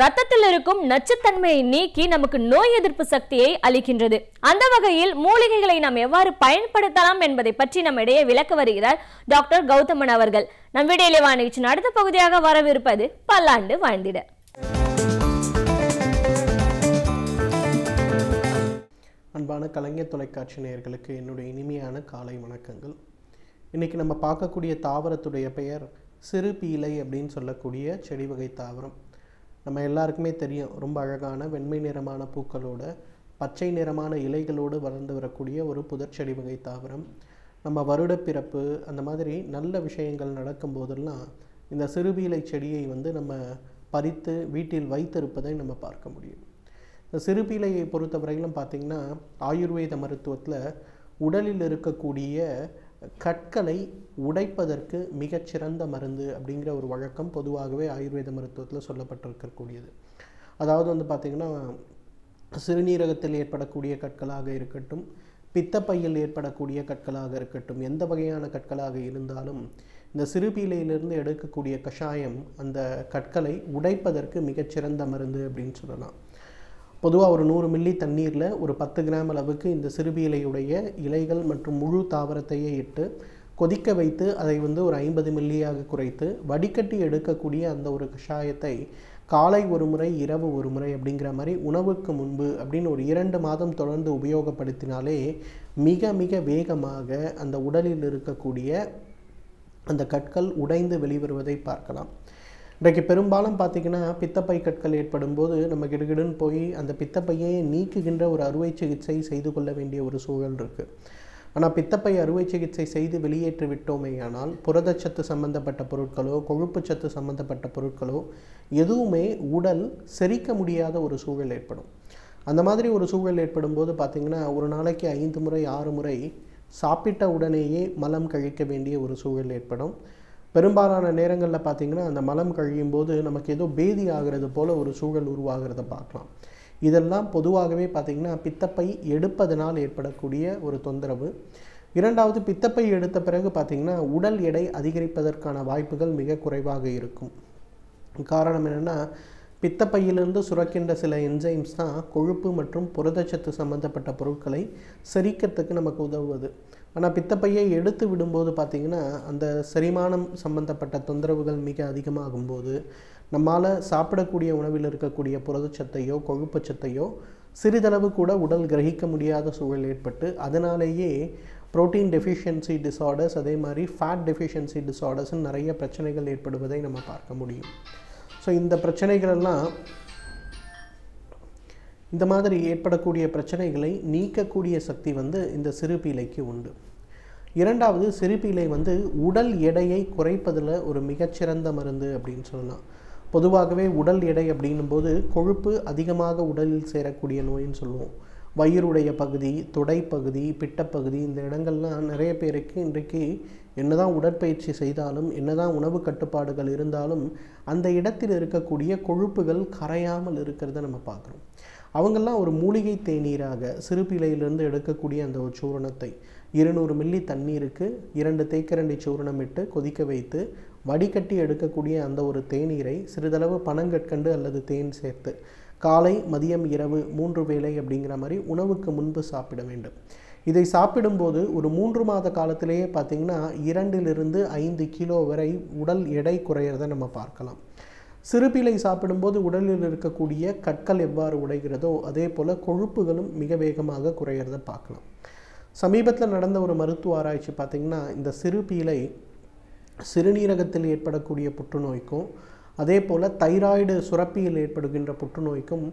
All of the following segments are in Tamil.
ரத்தத்தில் இருக்கும் நச்சுத்தன்மையை நீக்கி நமக்கு நோய் எதிர்ப்பு சக்தியை அளிக்கின்றது அந்த வகையில் மூலிகைகளை நாம் எவ்வாறு பயன்படுத்தலாம் என்பதை பற்றி நம்ம இடையே விளக்க வருகிறார் டாக்டர் கௌதமன் அவர்கள் நம் விடையிலே வாணிச்சு அடுத்த பகுதியாக வரவிருப்பது பல்லாண்டு வாழ்ந்திட அன்பான கலைஞர் தொலைக்காட்சி நேயர்களுக்கு என்னுடைய இனிமையான காலை வணக்கங்கள் இன்னைக்கு நம்ம பார்க்கக்கூடிய தாவரத்துடைய பெயர் சிறு பீலை அப்படின்னு சொல்லக்கூடிய செடி வகை தாவரம் நம்ம எல்லாருக்குமே தெரியும் ரொம்ப அழகான வெண்மை நிறமான பூக்களோட பச்சை நிறமான இலைகளோடு வளர்ந்து வரக்கூடிய ஒரு புதர் செடி வகை தாவரம் நம்ம வருட பிறப்பு அந்த மாதிரி நல்ல விஷயங்கள் நடக்கும் போதெல்லாம் இந்த சிறுபீலை செடியை வந்து நம்ம பறித்து வீட்டில் வைத்திருப்பதை நம்ம பார்க்க முடியும் இந்த சிறுபீலையை பொறுத்தவரையிலும் பார்த்திங்கன்னா ஆயுர்வேத மருத்துவத்தில் உடலில் இருக்கக்கூடிய கற்களை உடைப்பதற்கு மிகச்சிறந்த மருந்து அப்படிங்கிற ஒரு வழக்கம் பொதுவாகவே ஆயுர்வேத மருத்துவத்தில் சொல்லப்பட்டிருக்கக்கூடியது அதாவது வந்து பார்த்திங்கன்னா சிறுநீரகத்தில் ஏற்படக்கூடிய கற்களாக இருக்கட்டும் பித்தப்பையில் ஏற்படக்கூடிய கற்களாக இருக்கட்டும் எந்த வகையான கற்களாக இருந்தாலும் இந்த சிறுபீலையிலிருந்து எடுக்கக்கூடிய கஷாயம் அந்த கற்களை உடைப்பதற்கு மிகச்சிறந்த மருந்து அப்படின்னு சொல்லலாம் பொதுவாக ஒரு நூறு மில்லி தண்ணீரில் ஒரு பத்து கிராம் அளவுக்கு இந்த சிறுபியிலையுடைய இலைகள் மற்றும் முழு தாவரத்தையே இட்டு கொதிக்க வைத்து அதை வந்து ஒரு ஐம்பது மில்லியாக குறைத்து வடிகட்டி எடுக்கக்கூடிய அந்த ஒரு கஷாயத்தை காலை ஒரு முறை இரவு ஒரு முறை அப்படிங்கிற மாதிரி உணவுக்கு முன்பு அப்படின்னு ஒரு இரண்டு மாதம் தொடர்ந்து உபயோகப்படுத்தினாலே மிக மிக வேகமாக அந்த உடலில் இருக்கக்கூடிய அந்த கற்கள் உடைந்து வெளிவருவதை பார்க்கலாம் இன்றைக்கு பெரும்பாலும் பார்த்திங்கன்னா பித்தப்பை கற்கள் ஏற்படும் போது நம்ம கிடுகிடுன்னு போய் அந்த பித்தப்பையே நீக்குகின்ற ஒரு அறுவை சிகிச்சை செய்து கொள்ள வேண்டிய ஒரு சூழல் இருக்குது ஆனால் பித்தப்பை அறுவை சிகிச்சை செய்து வெளியேற்றி விட்டோமேயானால் புரதச்சத்து சம்பந்தப்பட்ட பொருட்களோ கொழுப்பு சத்து சம்பந்தப்பட்ட பொருட்களோ எதுவுமே உடல் செரிக்க முடியாத ஒரு சூழல் ஏற்படும் அந்த மாதிரி ஒரு சூழல் ஏற்படும் போது பார்த்திங்கன்னா ஒரு நாளைக்கு ஐந்து முறை ஆறு முறை சாப்பிட்ட உடனேயே மலம் கழிக்க வேண்டிய ஒரு சூழல் ஏற்படும் பெரும்பாலான நேரங்களில் பார்த்திங்கன்னா அந்த மலம் கழியும் போது நமக்கு ஏதோ பேதி ஆகிறது போல் ஒரு சூழல் உருவாகிறத பார்க்கலாம் இதெல்லாம் பொதுவாகவே பார்த்திங்கன்னா பித்தப்பை எடுப்பதனால் ஏற்படக்கூடிய ஒரு தொந்தரவு இரண்டாவது பித்தப்பை எடுத்த பிறகு பார்த்திங்கன்னா உடல் எடை அதிகரிப்பதற்கான வாய்ப்புகள் மிக குறைவாக இருக்கும் காரணம் என்னென்னா பித்தப்பையிலிருந்து சுரக்கின்ற சில என்சைம்ஸ் தான் கொழுப்பு மற்றும் புரதச்சத்து சம்மந்தப்பட்ட பொருட்களை செரிக்கிறதுக்கு நமக்கு உதவுவது ஆனால் பித்தப்பையை எடுத்து விடும்போது பார்த்திங்கன்னா அந்த செரிமானம் சம்பந்தப்பட்ட தொந்தரவுகள் மிக அதிகமாகும்போது நம்மால் சாப்பிடக்கூடிய உணவில் இருக்கக்கூடிய புரதச்சத்தையோ சத்தையோ சிறிதளவு கூட உடல் கிரகிக்க முடியாத சூழல் ஏற்பட்டு அதனாலேயே ப்ரோட்டீன் டெஃபிஷியன்சி டிஸார்டர்ஸ் அதே மாதிரி ஃபேட் டெஃபிஷியன்சி டிஸார்டர்ஸ்னு நிறைய பிரச்சனைகள் ஏற்படுவதை நம்ம பார்க்க முடியும் ஸோ இந்த பிரச்சனைகளெல்லாம் இந்த மாதிரி ஏற்படக்கூடிய பிரச்சனைகளை நீக்கக்கூடிய சக்தி வந்து இந்த சிறு பீலைக்கு உண்டு இரண்டாவது சிறுபீலை வந்து உடல் எடையை குறைப்பதில் ஒரு மிகச்சிறந்த மருந்து அப்படின்னு சொல்லலாம் பொதுவாகவே உடல் எடை அப்படின்னும்போது கொழுப்பு அதிகமாக உடலில் சேரக்கூடிய நோயின்னு சொல்லுவோம் வயிறுடைய பகுதி தொடைப்பகுதி பிட்டப்பகுதி இந்த இடங்கள்லாம் நிறைய பேருக்கு இன்றைக்கு என்னதான் உடற்பயிற்சி செய்தாலும் என்னதான் உணவு கட்டுப்பாடுகள் இருந்தாலும் அந்த இடத்தில் இருக்கக்கூடிய கொழுப்புகள் கரையாமல் இருக்கிறத நம்ம பார்க்குறோம் அவங்கெல்லாம் ஒரு மூலிகை தேநீராக சிறு எடுக்கக்கூடிய அந்த ஒரு சூரணத்தை இருநூறு மில்லி தண்ணீருக்கு இரண்டு தேக்கரண்டி சூரணமிட்டு கொதிக்க வைத்து வடிகட்டி எடுக்கக்கூடிய அந்த ஒரு தேநீரை சிறிதளவு பனங்கற்கண்டு அல்லது தேன் சேர்த்து காலை மதியம் இரவு மூன்று வேளை அப்படிங்கிற மாதிரி உணவுக்கு முன்பு சாப்பிட வேண்டும் இதை சாப்பிடும்போது ஒரு மூன்று மாத காலத்திலேயே பார்த்திங்கன்னா இரண்டிலிருந்து ஐந்து கிலோ வரை உடல் எடை குறையிறத நம்ம பார்க்கலாம் சிறுபிலை சாப்பிடும்போது உடலில் இருக்கக்கூடிய கற்கள் எவ்வாறு உடைகிறதோ அதே போல் கொழுப்புகளும் மிக வேகமாக குறையிறத பார்க்கலாம் சமீபத்தில் நடந்த ஒரு மருத்துவ ஆராய்ச்சி பார்த்திங்கன்னா இந்த சிறுபீலை சிறுநீரகத்தில் ஏற்படக்கூடிய புற்றுநோய்க்கும் அதே போல் தைராய்டு சுரப்பியில் ஏற்படுகின்ற புற்றுநோய்க்கும்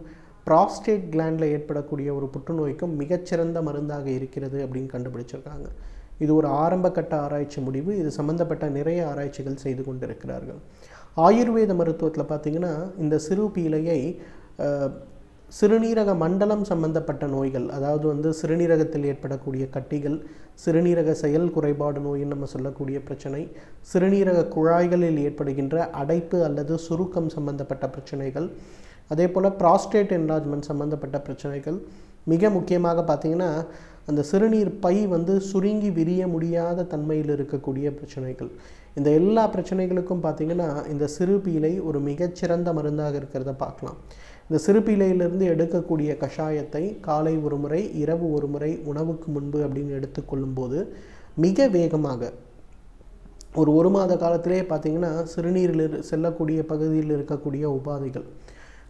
ப்ராஸ்டேட் கிளாண்டில் ஏற்படக்கூடிய ஒரு புற்றுநோய்க்கும் மிகச்சிறந்த மருந்தாக இருக்கிறது அப்படின்னு கண்டுபிடிச்சிருக்காங்க இது ஒரு ஆரம்ப கட்ட ஆராய்ச்சி முடிவு இது சம்மந்தப்பட்ட நிறைய ஆராய்ச்சிகள் செய்து கொண்டிருக்கிறார்கள் ஆயுர்வேத மருத்துவத்தில் பார்த்திங்கன்னா இந்த சிறு பீலையை சிறுநீரக மண்டலம் சம்பந்தப்பட்ட நோய்கள் அதாவது வந்து சிறுநீரகத்தில் ஏற்படக்கூடிய கட்டிகள் சிறுநீரக செயல் குறைபாடு நோயின்னு நம்ம சொல்லக்கூடிய பிரச்சனை சிறுநீரக குழாய்களில் ஏற்படுகின்ற அடைப்பு அல்லது சுருக்கம் சம்பந்தப்பட்ட பிரச்சனைகள் அதே போல் ப்ராஸ்டேட் என்லாஜ்மெண்ட் சம்மந்தப்பட்ட பிரச்சனைகள் மிக முக்கியமாக பார்த்திங்கன்னா அந்த சிறுநீர் பை வந்து சுருங்கி விரிய முடியாத தன்மையில் இருக்கக்கூடிய பிரச்சனைகள் இந்த எல்லா பிரச்சனைகளுக்கும் பார்த்திங்கன்னா இந்த சிறுபீலை ஒரு மிகச்சிறந்த மருந்தாக இருக்கிறத பார்க்கலாம் இந்த சிறுபீலையிலிருந்து எடுக்கக்கூடிய கஷாயத்தை காலை ஒரு முறை இரவு ஒரு முறை உணவுக்கு முன்பு அப்படின்னு எடுத்துக்கொள்ளும்போது மிக வேகமாக ஒரு ஒரு மாத காலத்திலே பார்த்திங்கன்னா சிறுநீரில் செல்லக்கூடிய பகுதியில் இருக்கக்கூடிய உபாதைகள்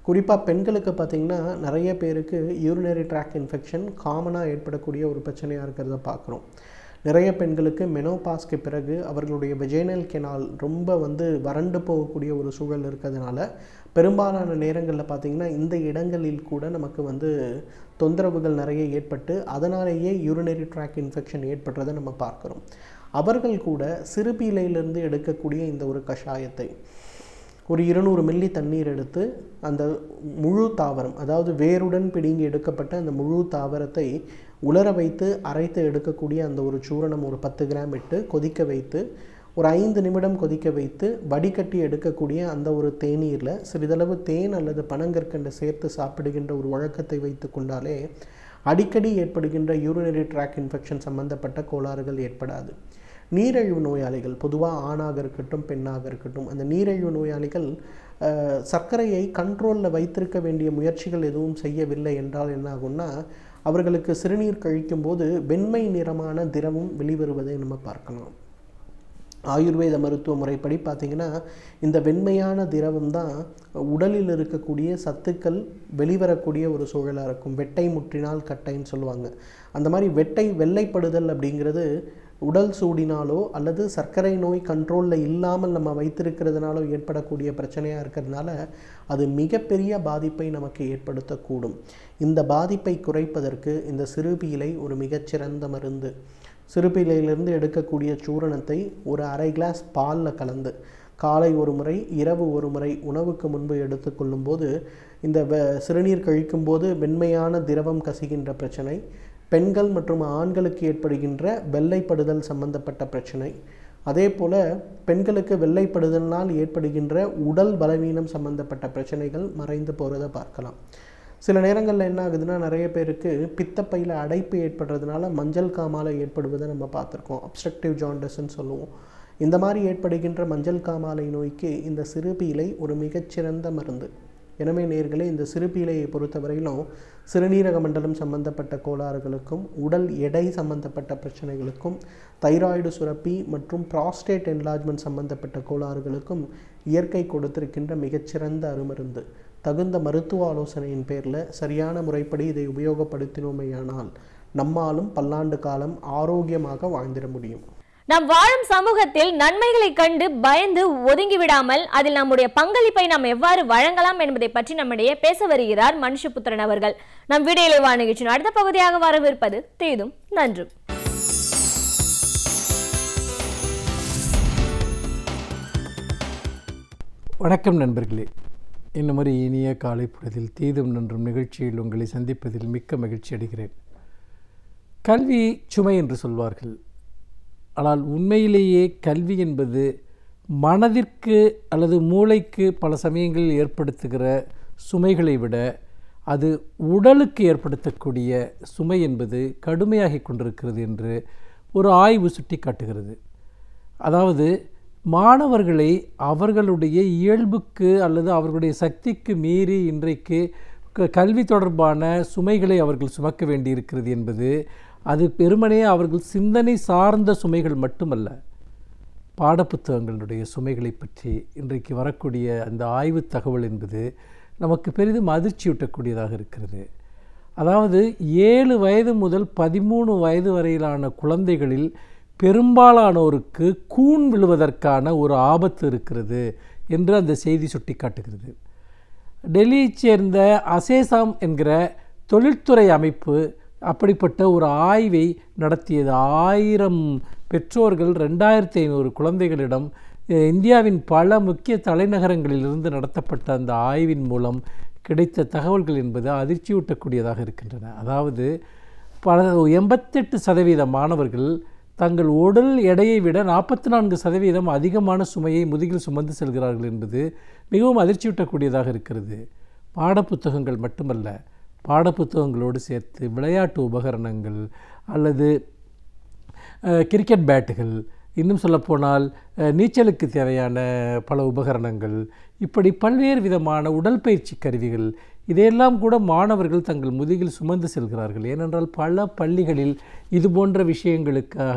குறிப்பாக பெண்களுக்கு பார்த்திங்கன்னா நிறைய பேருக்கு யூரினரி ட்ராக் இன்ஃபெக்ஷன் காமனாக ஏற்படக்கூடிய ஒரு பிரச்சனையாக இருக்கிறத பார்க்குறோம் நிறைய பெண்களுக்கு மெனோபாஸ்க்கு பிறகு அவர்களுடைய வெஜைனல் கெனால் ரொம்ப வந்து வறண்டு போகக்கூடிய ஒரு சூழல் இருக்கிறதுனால பெரும்பாலான நேரங்களில் பார்த்திங்கன்னா இந்த இடங்களில் கூட நமக்கு வந்து தொந்தரவுகள் நிறைய ஏற்பட்டு அதனாலேயே யூரினரி ட்ராக் இன்ஃபெக்ஷன் ஏற்படுறதை நம்ம பார்க்குறோம் அவர்கள் கூட சிறுபீலையிலிருந்து எடுக்கக்கூடிய இந்த ஒரு கஷாயத்தை ஒரு இருநூறு மில்லி தண்ணீர் எடுத்து அந்த முழு தாவரம் அதாவது வேருடன் பிடுங்கி எடுக்கப்பட்ட அந்த முழு தாவரத்தை உலர வைத்து அரைத்து எடுக்கக்கூடிய அந்த ஒரு சூரணம் ஒரு பத்து கிராம் இட்டு கொதிக்க வைத்து ஒரு ஐந்து நிமிடம் கொதிக்க வைத்து வடிகட்டி எடுக்கக்கூடிய அந்த ஒரு தேநீரில் சிறிதளவு தேன் அல்லது பனங்கற்கண்டு சேர்த்து சாப்பிடுகின்ற ஒரு வழக்கத்தை வைத்து கொண்டாலே அடிக்கடி ஏற்படுகின்ற யூரினரி ட்ராக் இன்ஃபெக்ஷன் சம்பந்தப்பட்ட கோளாறுகள் ஏற்படாது நீரிழிவு நோயாளிகள் பொதுவாக ஆணாக இருக்கட்டும் பெண்ணாக இருக்கட்டும் அந்த நீரிழிவு நோயாளிகள் சர்க்கரையை கண்ட்ரோலில் வைத்திருக்க வேண்டிய முயற்சிகள் எதுவும் செய்யவில்லை என்றால் என்ன ஆகும்னா அவர்களுக்கு சிறுநீர் கழிக்கும் போது வெண்மை நிறமான திரவம் வெளிவருவதை நம்ம பார்க்கலாம் ஆயுர்வேத மருத்துவ முறைப்படி பார்த்திங்கன்னா இந்த வெண்மையான திரவம் தான் உடலில் இருக்கக்கூடிய சத்துக்கள் வெளிவரக்கூடிய ஒரு சூழலாக இருக்கும் வெட்டை முற்றினால் கட்டைன்னு சொல்லுவாங்க அந்த மாதிரி வெட்டை வெள்ளைப்படுதல் அப்படிங்கிறது உடல் சூடினாலோ அல்லது சர்க்கரை நோய் கண்ட்ரோலில் இல்லாமல் நம்ம வைத்திருக்கிறதுனாலோ ஏற்படக்கூடிய பிரச்சனையாக இருக்கிறதுனால அது மிகப்பெரிய பாதிப்பை நமக்கு ஏற்படுத்தக்கூடும் இந்த பாதிப்பை குறைப்பதற்கு இந்த சிறுபீலை ஒரு மிகச்சிறந்த மருந்து சிறுபீலையிலிருந்து எடுக்கக்கூடிய சூரணத்தை ஒரு அரை கிளாஸ் பாலில் கலந்து காலை ஒரு முறை இரவு ஒரு முறை உணவுக்கு முன்பு எடுத்துக்கொள்ளும்போது இந்த சிறுநீர் கழிக்கும்போது வெண்மையான திரவம் கசிகின்ற பிரச்சனை பெண்கள் மற்றும் ஆண்களுக்கு ஏற்படுகின்ற வெள்ளைப்படுதல் சம்பந்தப்பட்ட பிரச்சனை அதே போல் பெண்களுக்கு வெள்ளைப்படுதலால் ஏற்படுகின்ற உடல் பலவீனம் சம்பந்தப்பட்ட பிரச்சனைகள் மறைந்து போகிறதை பார்க்கலாம் சில நேரங்களில் என்ன ஆகுதுன்னா நிறைய பேருக்கு பித்தப்பையில் அடைப்பு ஏற்படுறதுனால மஞ்சள் காமாலை ஏற்படுவதை நம்ம பார்த்துருக்கோம் அப்ஸ்ட்ரக்டிவ் ஜாண்டஸ்ன்னு சொல்லுவோம் இந்த மாதிரி ஏற்படுகின்ற மஞ்சள் காமாலை நோய்க்கு இந்த சிறுபியிலை ஒரு மிகச்சிறந்த மருந்து எனவே நேர்களே இந்த சிறுபீலையை பொறுத்தவரையிலும் சிறுநீரக மண்டலம் சம்பந்தப்பட்ட கோளாறுகளுக்கும் உடல் எடை சம்பந்தப்பட்ட பிரச்சனைகளுக்கும் தைராய்டு சுரப்பி மற்றும் ப்ராஸ்டேட் என்லாஜ்மெண்ட் சம்பந்தப்பட்ட கோளாறுகளுக்கும் இயற்கை கொடுத்திருக்கின்ற மிகச்சிறந்த அருமருந்து தகுந்த மருத்துவ ஆலோசனையின் பேரில் சரியான முறைப்படி இதை உபயோகப்படுத்தினோமேயானால் நம்மாலும் பல்லாண்டு காலம் ஆரோக்கியமாக வாழ்ந்திட முடியும் நாம் வாழும் சமூகத்தில் நன்மைகளை கண்டு பயந்து ஒதுங்கிவிடாமல் அதில் நம்முடைய பங்களிப்பை நாம் எவ்வாறு வழங்கலாம் என்பதை பற்றி நம்மிடையே பேச வருகிறார் மனுஷபுத்திரன் அவர்கள் நம் வீடியோலை வா நிகழ்ச்சியின் அடுத்த பகுதியாக வரவிருப்பது தேதும் நன்றும் வணக்கம் நண்பர்களே இன்னும் ஒரு இனிய காலை பொழுதில் தீதும் நன்றும் நிகழ்ச்சியில் உங்களை சந்திப்பதில் மிக்க மகிழ்ச்சி அடைகிறேன் கல்வி சுமை என்று சொல்வார்கள் ஆனால் உண்மையிலேயே கல்வி என்பது மனதிற்கு அல்லது மூளைக்கு பல சமயங்களில் ஏற்படுத்துகிற சுமைகளை விட அது உடலுக்கு ஏற்படுத்தக்கூடிய சுமை என்பது கடுமையாகி கொண்டிருக்கிறது என்று ஒரு ஆய்வு சுட்டி காட்டுகிறது அதாவது மாணவர்களை அவர்களுடைய இயல்புக்கு அல்லது அவர்களுடைய சக்திக்கு மீறி இன்றைக்கு கல்வி தொடர்பான சுமைகளை அவர்கள் சுமக்க வேண்டியிருக்கிறது என்பது அது பெருமனே அவர்கள் சிந்தனை சார்ந்த சுமைகள் மட்டுமல்ல பாடப்புத்தகங்களுடைய சுமைகளை பற்றி இன்றைக்கு வரக்கூடிய அந்த ஆய்வு தகவல் என்பது நமக்கு பெரிதும் அதிர்ச்சியூட்டக்கூடியதாக இருக்கிறது அதாவது ஏழு வயது முதல் பதிமூணு வயது வரையிலான குழந்தைகளில் பெரும்பாலானோருக்கு கூண் விழுவதற்கான ஒரு ஆபத்து இருக்கிறது என்று அந்த செய்தி சுட்டி காட்டுகிறது டெல்லியைச் சேர்ந்த அசேசாம் என்கிற தொழில்துறை அமைப்பு அப்படிப்பட்ட ஒரு ஆய்வை நடத்தியது ஆயிரம் பெற்றோர்கள் ரெண்டாயிரத்தி ஐநூறு குழந்தைகளிடம் இந்தியாவின் பல முக்கிய தலைநகரங்களிலிருந்து நடத்தப்பட்ட அந்த ஆய்வின் மூலம் கிடைத்த தகவல்கள் என்பது அதிர்ச்சியூட்டக்கூடியதாக இருக்கின்றன அதாவது பல எண்பத்தெட்டு சதவீத மாணவர்கள் தங்கள் உடல் எடையை விட நாற்பத்தி நான்கு சதவீதம் அதிகமான சுமையை முதுகில் சுமந்து செல்கிறார்கள் என்பது மிகவும் அதிர்ச்சியூட்டக்கூடியதாக இருக்கிறது பாடப்புத்தகங்கள் மட்டுமல்ல பாடப்புத்தகங்களோடு சேர்த்து விளையாட்டு உபகரணங்கள் அல்லது கிரிக்கெட் பேட்டுகள் இன்னும் சொல்லப்போனால் நீச்சலுக்கு தேவையான பல உபகரணங்கள் இப்படி பல்வேறு விதமான உடற்பயிற்சி கருவிகள் இதையெல்லாம் கூட மாணவர்கள் தங்கள் முதுகில் சுமந்து செல்கிறார்கள் ஏனென்றால் பல பள்ளிகளில் இது போன்ற விஷயங்களுக்காக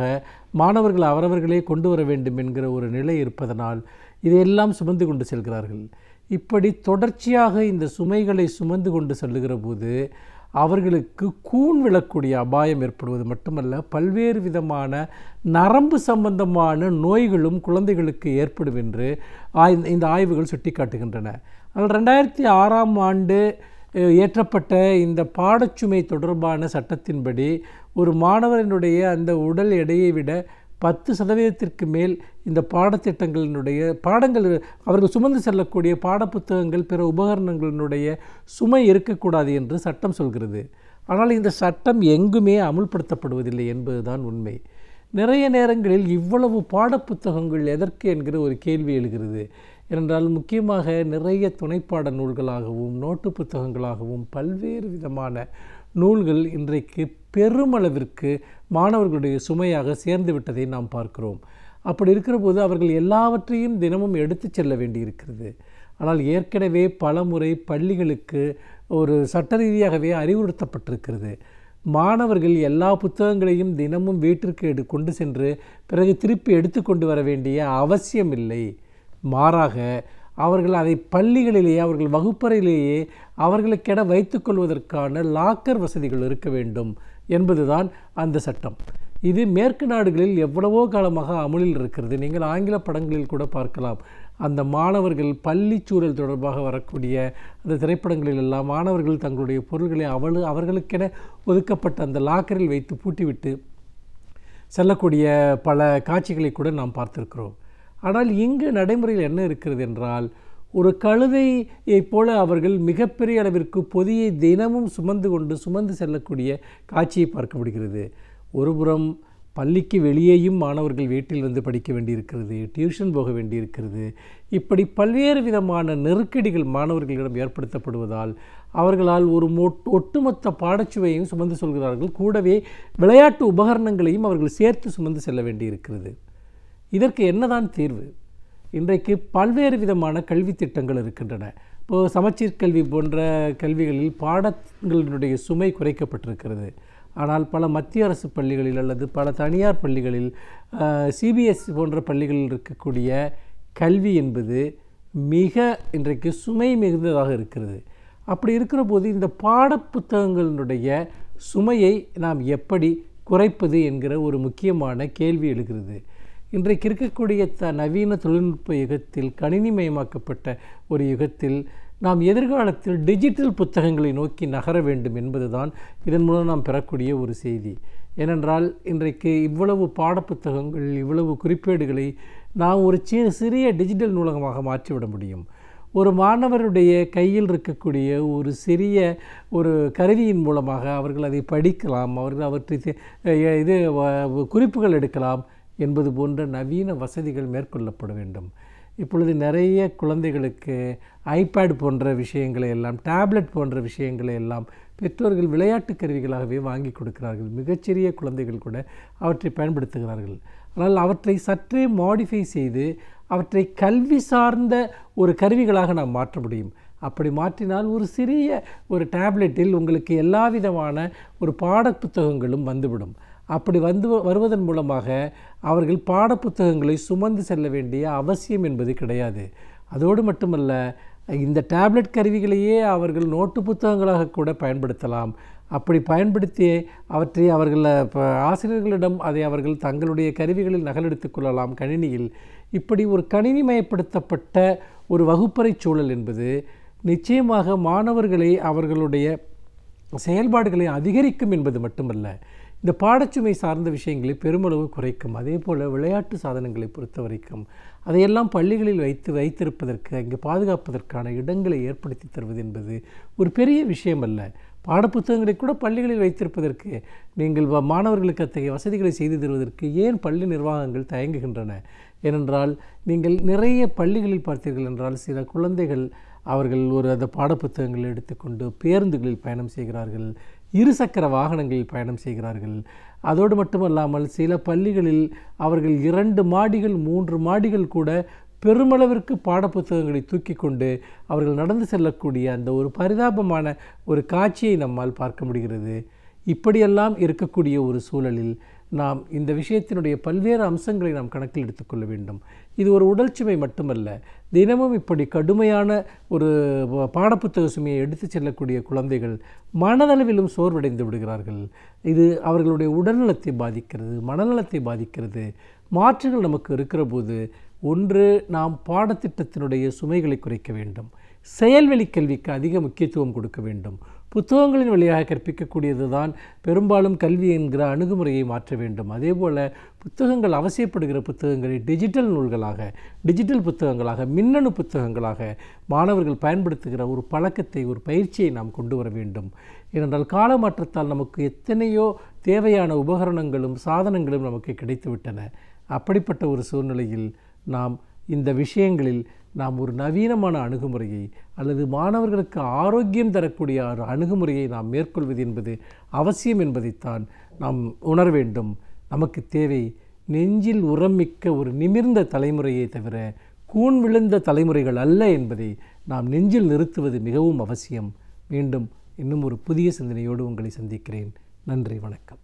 மாணவர்கள் அவரவர்களே கொண்டு வர வேண்டும் என்கிற ஒரு நிலை இருப்பதனால் இதையெல்லாம் சுமந்து கொண்டு செல்கிறார்கள் இப்படி தொடர்ச்சியாக இந்த சுமைகளை சுமந்து கொண்டு செல்லுகிற போது அவர்களுக்கு கூண் விழக்கூடிய அபாயம் ஏற்படுவது மட்டுமல்ல பல்வேறு விதமான நரம்பு சம்பந்தமான நோய்களும் குழந்தைகளுக்கு ஏற்படும் என்று இந்த ஆய்வுகள் சுட்டி காட்டுகின்றன ஆனால் ரெண்டாயிரத்தி ஆறாம் ஆண்டு ஏற்றப்பட்ட இந்த பாடச்சுமை தொடர்பான சட்டத்தின்படி ஒரு மாணவரினுடைய அந்த உடல் எடையை விட பத்து சதவீதத்திற்கு மேல் இந்த பாடத்திட்டங்களினுடைய பாடங்கள் அவர்கள் சுமந்து செல்லக்கூடிய பாடப்புத்தகங்கள் பிற உபகரணங்களினுடைய சுமை இருக்கக்கூடாது என்று சட்டம் சொல்கிறது ஆனால் இந்த சட்டம் எங்குமே அமுல்படுத்தப்படுவதில்லை என்பதுதான் உண்மை நிறைய நேரங்களில் இவ்வளவு பாடப்புத்தகங்கள் எதற்கு என்கிற ஒரு கேள்வி எழுகிறது என்றால் முக்கியமாக நிறைய துணைப்பாட நூல்களாகவும் நோட்டு புத்தகங்களாகவும் பல்வேறு விதமான நூல்கள் இன்றைக்கு பெருமளவிற்கு மாணவர்களுடைய சுமையாக சேர்ந்து விட்டதை நாம் பார்க்கிறோம் அப்படி இருக்கிற போது அவர்கள் எல்லாவற்றையும் தினமும் எடுத்து செல்ல வேண்டியிருக்கிறது ஆனால் ஏற்கனவே பல முறை பள்ளிகளுக்கு ஒரு சட்ட ரீதியாகவே அறிவுறுத்தப்பட்டிருக்கிறது மாணவர்கள் எல்லா புத்தகங்களையும் தினமும் வீட்டிற்கு எடு கொண்டு சென்று பிறகு திருப்பி எடுத்துக்கொண்டு வர வேண்டிய அவசியமில்லை மாறாக அவர்கள் அதை பள்ளிகளிலேயே அவர்கள் வகுப்பறையிலேயே அவர்களுக்கென வைத்துக்கொள்வதற்கான லாக்கர் வசதிகள் இருக்க வேண்டும் என்பதுதான் அந்த சட்டம் இது மேற்கு நாடுகளில் எவ்வளவோ காலமாக அமலில் இருக்கிறது நீங்கள் ஆங்கில படங்களில் கூட பார்க்கலாம் அந்த மாணவர்கள் பள்ளி சூழல் தொடர்பாக வரக்கூடிய அந்த திரைப்படங்களில் எல்லாம் மாணவர்கள் தங்களுடைய பொருள்களை அவள் அவர்களுக்கென ஒதுக்கப்பட்ட அந்த லாக்கரில் வைத்து பூட்டிவிட்டு செல்லக்கூடிய பல காட்சிகளை கூட நாம் பார்த்துருக்கிறோம் ஆனால் இங்கு நடைமுறையில் என்ன இருக்கிறது என்றால் ஒரு கழுதையைப் போல அவர்கள் மிகப்பெரிய அளவிற்கு பொதியை தினமும் சுமந்து கொண்டு சுமந்து செல்லக்கூடிய காட்சியை பார்க்க முடிகிறது ஒருபுறம் பள்ளிக்கு வெளியேயும் மாணவர்கள் வீட்டில் வந்து படிக்க வேண்டியிருக்கிறது டியூஷன் போக வேண்டியிருக்கிறது இப்படி பல்வேறு விதமான நெருக்கடிகள் மாணவர்களிடம் ஏற்படுத்தப்படுவதால் அவர்களால் ஒரு ஒட்டுமொத்த பாடச்சுவையும் சுமந்து சொல்கிறார்கள் கூடவே விளையாட்டு உபகரணங்களையும் அவர்கள் சேர்த்து சுமந்து செல்ல வேண்டியிருக்கிறது இதற்கு என்னதான் தீர்வு இன்றைக்கு பல்வேறு விதமான கல்வி திட்டங்கள் இருக்கின்றன இப்போது சமச்சீர் கல்வி போன்ற கல்விகளில் பாடங்களினுடைய சுமை குறைக்கப்பட்டிருக்கிறது ஆனால் பல மத்திய அரசு பள்ளிகளில் அல்லது பல தனியார் பள்ளிகளில் சிபிஎஸ்சி போன்ற பள்ளிகளில் இருக்கக்கூடிய கல்வி என்பது மிக இன்றைக்கு சுமை மிகுந்ததாக இருக்கிறது அப்படி இருக்கிற போது இந்த பாடப்புத்தகங்களினுடைய சுமையை நாம் எப்படி குறைப்பது என்கிற ஒரு முக்கியமான கேள்வி எழுகிறது இன்றைக்கு இருக்கக்கூடிய த நவீன தொழில்நுட்ப யுகத்தில் கணினிமயமாக்கப்பட்ட ஒரு யுகத்தில் நாம் எதிர்காலத்தில் டிஜிட்டல் புத்தகங்களை நோக்கி நகர வேண்டும் என்பதுதான் இதன் மூலம் நாம் பெறக்கூடிய ஒரு செய்தி ஏனென்றால் இன்றைக்கு இவ்வளவு பாடப்புத்தகங்கள் இவ்வளவு குறிப்பேடுகளை நாம் ஒரு சிறு சிறிய டிஜிட்டல் நூலகமாக மாற்றிவிட முடியும் ஒரு மாணவருடைய கையில் இருக்கக்கூடிய ஒரு சிறிய ஒரு கருவியின் மூலமாக அவர்கள் அதை படிக்கலாம் அவர்கள் அவற்றை இது குறிப்புகள் எடுக்கலாம் என்பது போன்ற நவீன வசதிகள் மேற்கொள்ளப்பட வேண்டும் இப்பொழுது நிறைய குழந்தைகளுக்கு ஐபேட் போன்ற விஷயங்களை எல்லாம் டேப்லெட் போன்ற விஷயங்களை எல்லாம் பெற்றோர்கள் விளையாட்டு கருவிகளாகவே வாங்கி கொடுக்கிறார்கள் மிகச்சிறிய குழந்தைகள் கூட அவற்றை பயன்படுத்துகிறார்கள் ஆனால் அவற்றை சற்றே மாடிஃபை செய்து அவற்றை கல்வி சார்ந்த ஒரு கருவிகளாக நாம் மாற்ற முடியும் அப்படி மாற்றினால் ஒரு சிறிய ஒரு டேப்லெட்டில் உங்களுக்கு எல்லா விதமான ஒரு பாடப்புத்தகங்களும் வந்துவிடும் அப்படி வந்து வருவதன் மூலமாக அவர்கள் பாடப்புத்தகங்களை சுமந்து செல்ல வேண்டிய அவசியம் என்பது கிடையாது அதோடு மட்டுமல்ல இந்த டேப்லெட் கருவிகளையே அவர்கள் நோட்டு புத்தகங்களாக கூட பயன்படுத்தலாம் அப்படி பயன்படுத்தி அவற்றை அவர்கள் ஆசிரியர்களிடம் அதை அவர்கள் தங்களுடைய கருவிகளில் நகலெடுத்து கொள்ளலாம் கணினியில் இப்படி ஒரு கணினிமயப்படுத்தப்பட்ட ஒரு வகுப்பறை சூழல் என்பது நிச்சயமாக மாணவர்களை அவர்களுடைய செயல்பாடுகளை அதிகரிக்கும் என்பது மட்டுமல்ல இந்த பாடச்சுமை சார்ந்த விஷயங்களை பெருமளவு குறைக்கும் அதே போல் விளையாட்டு சாதனங்களை பொறுத்த வரைக்கும் அதையெல்லாம் பள்ளிகளில் வைத்து வைத்திருப்பதற்கு அங்கே பாதுகாப்பதற்கான இடங்களை ஏற்படுத்தி தருவது என்பது ஒரு பெரிய விஷயம் அல்ல பாடப்புத்தகங்களை கூட பள்ளிகளில் வைத்திருப்பதற்கு நீங்கள் மாணவர்களுக்கு அத்தகைய வசதிகளை செய்து தருவதற்கு ஏன் பள்ளி நிர்வாகங்கள் தயங்குகின்றன ஏனென்றால் நீங்கள் நிறைய பள்ளிகளில் பார்த்தீர்கள் என்றால் சில குழந்தைகள் அவர்கள் ஒரு அந்த பாடப்புத்தகங்களை எடுத்துக்கொண்டு பேருந்துகளில் பயணம் செய்கிறார்கள் இருசக்கர வாகனங்களில் பயணம் செய்கிறார்கள் அதோடு மட்டுமல்லாமல் சில பள்ளிகளில் அவர்கள் இரண்டு மாடிகள் மூன்று மாடிகள் கூட பெருமளவிற்கு பாடப்புத்தகங்களை தூக்கி கொண்டு அவர்கள் நடந்து செல்லக்கூடிய அந்த ஒரு பரிதாபமான ஒரு காட்சியை நம்மால் பார்க்க முடிகிறது இப்படியெல்லாம் இருக்கக்கூடிய ஒரு சூழலில் நாம் இந்த விஷயத்தினுடைய பல்வேறு அம்சங்களை நாம் கணக்கில் எடுத்துக்கொள்ள வேண்டும் இது ஒரு உடல் சுமை மட்டுமல்ல தினமும் இப்படி கடுமையான ஒரு பாடப்புத்தக சுமையை எடுத்து செல்லக்கூடிய குழந்தைகள் மனதளவிலும் சோர்வடைந்து விடுகிறார்கள் இது அவர்களுடைய உடல்நலத்தை பாதிக்கிறது மனநலத்தை பாதிக்கிறது மாற்றுகள் நமக்கு இருக்கிற போது ஒன்று நாம் பாடத்திட்டத்தினுடைய சுமைகளை குறைக்க வேண்டும் செயல்வெளி கல்விக்கு அதிக முக்கியத்துவம் கொடுக்க வேண்டும் புத்தகங்களின் வழியாக கற்பிக்கக்கூடியது தான் பெரும்பாலும் கல்வி என்கிற அணுகுமுறையை மாற்ற வேண்டும் அதேபோல் புத்தகங்கள் அவசியப்படுகிற புத்தகங்களை டிஜிட்டல் நூல்களாக டிஜிட்டல் புத்தகங்களாக மின்னணு புத்தகங்களாக மாணவர்கள் பயன்படுத்துகிற ஒரு பழக்கத்தை ஒரு பயிற்சியை நாம் கொண்டு வர வேண்டும் ஏனென்றால் கால மாற்றத்தால் நமக்கு எத்தனையோ தேவையான உபகரணங்களும் சாதனங்களும் நமக்கு கிடைத்துவிட்டன அப்படிப்பட்ட ஒரு சூழ்நிலையில் நாம் இந்த விஷயங்களில் நாம் ஒரு நவீனமான அணுகுமுறையை அல்லது மாணவர்களுக்கு ஆரோக்கியம் தரக்கூடிய ஒரு அணுகுமுறையை நாம் மேற்கொள்வது என்பது அவசியம் என்பதைத்தான் நாம் உணர வேண்டும் நமக்கு தேவை நெஞ்சில் உரம் மிக்க ஒரு நிமிர்ந்த தலைமுறையை தவிர கூண் விழுந்த தலைமுறைகள் அல்ல என்பதை நாம் நெஞ்சில் நிறுத்துவது மிகவும் அவசியம் மீண்டும் இன்னும் ஒரு புதிய சிந்தனையோடு உங்களை சந்திக்கிறேன் நன்றி வணக்கம்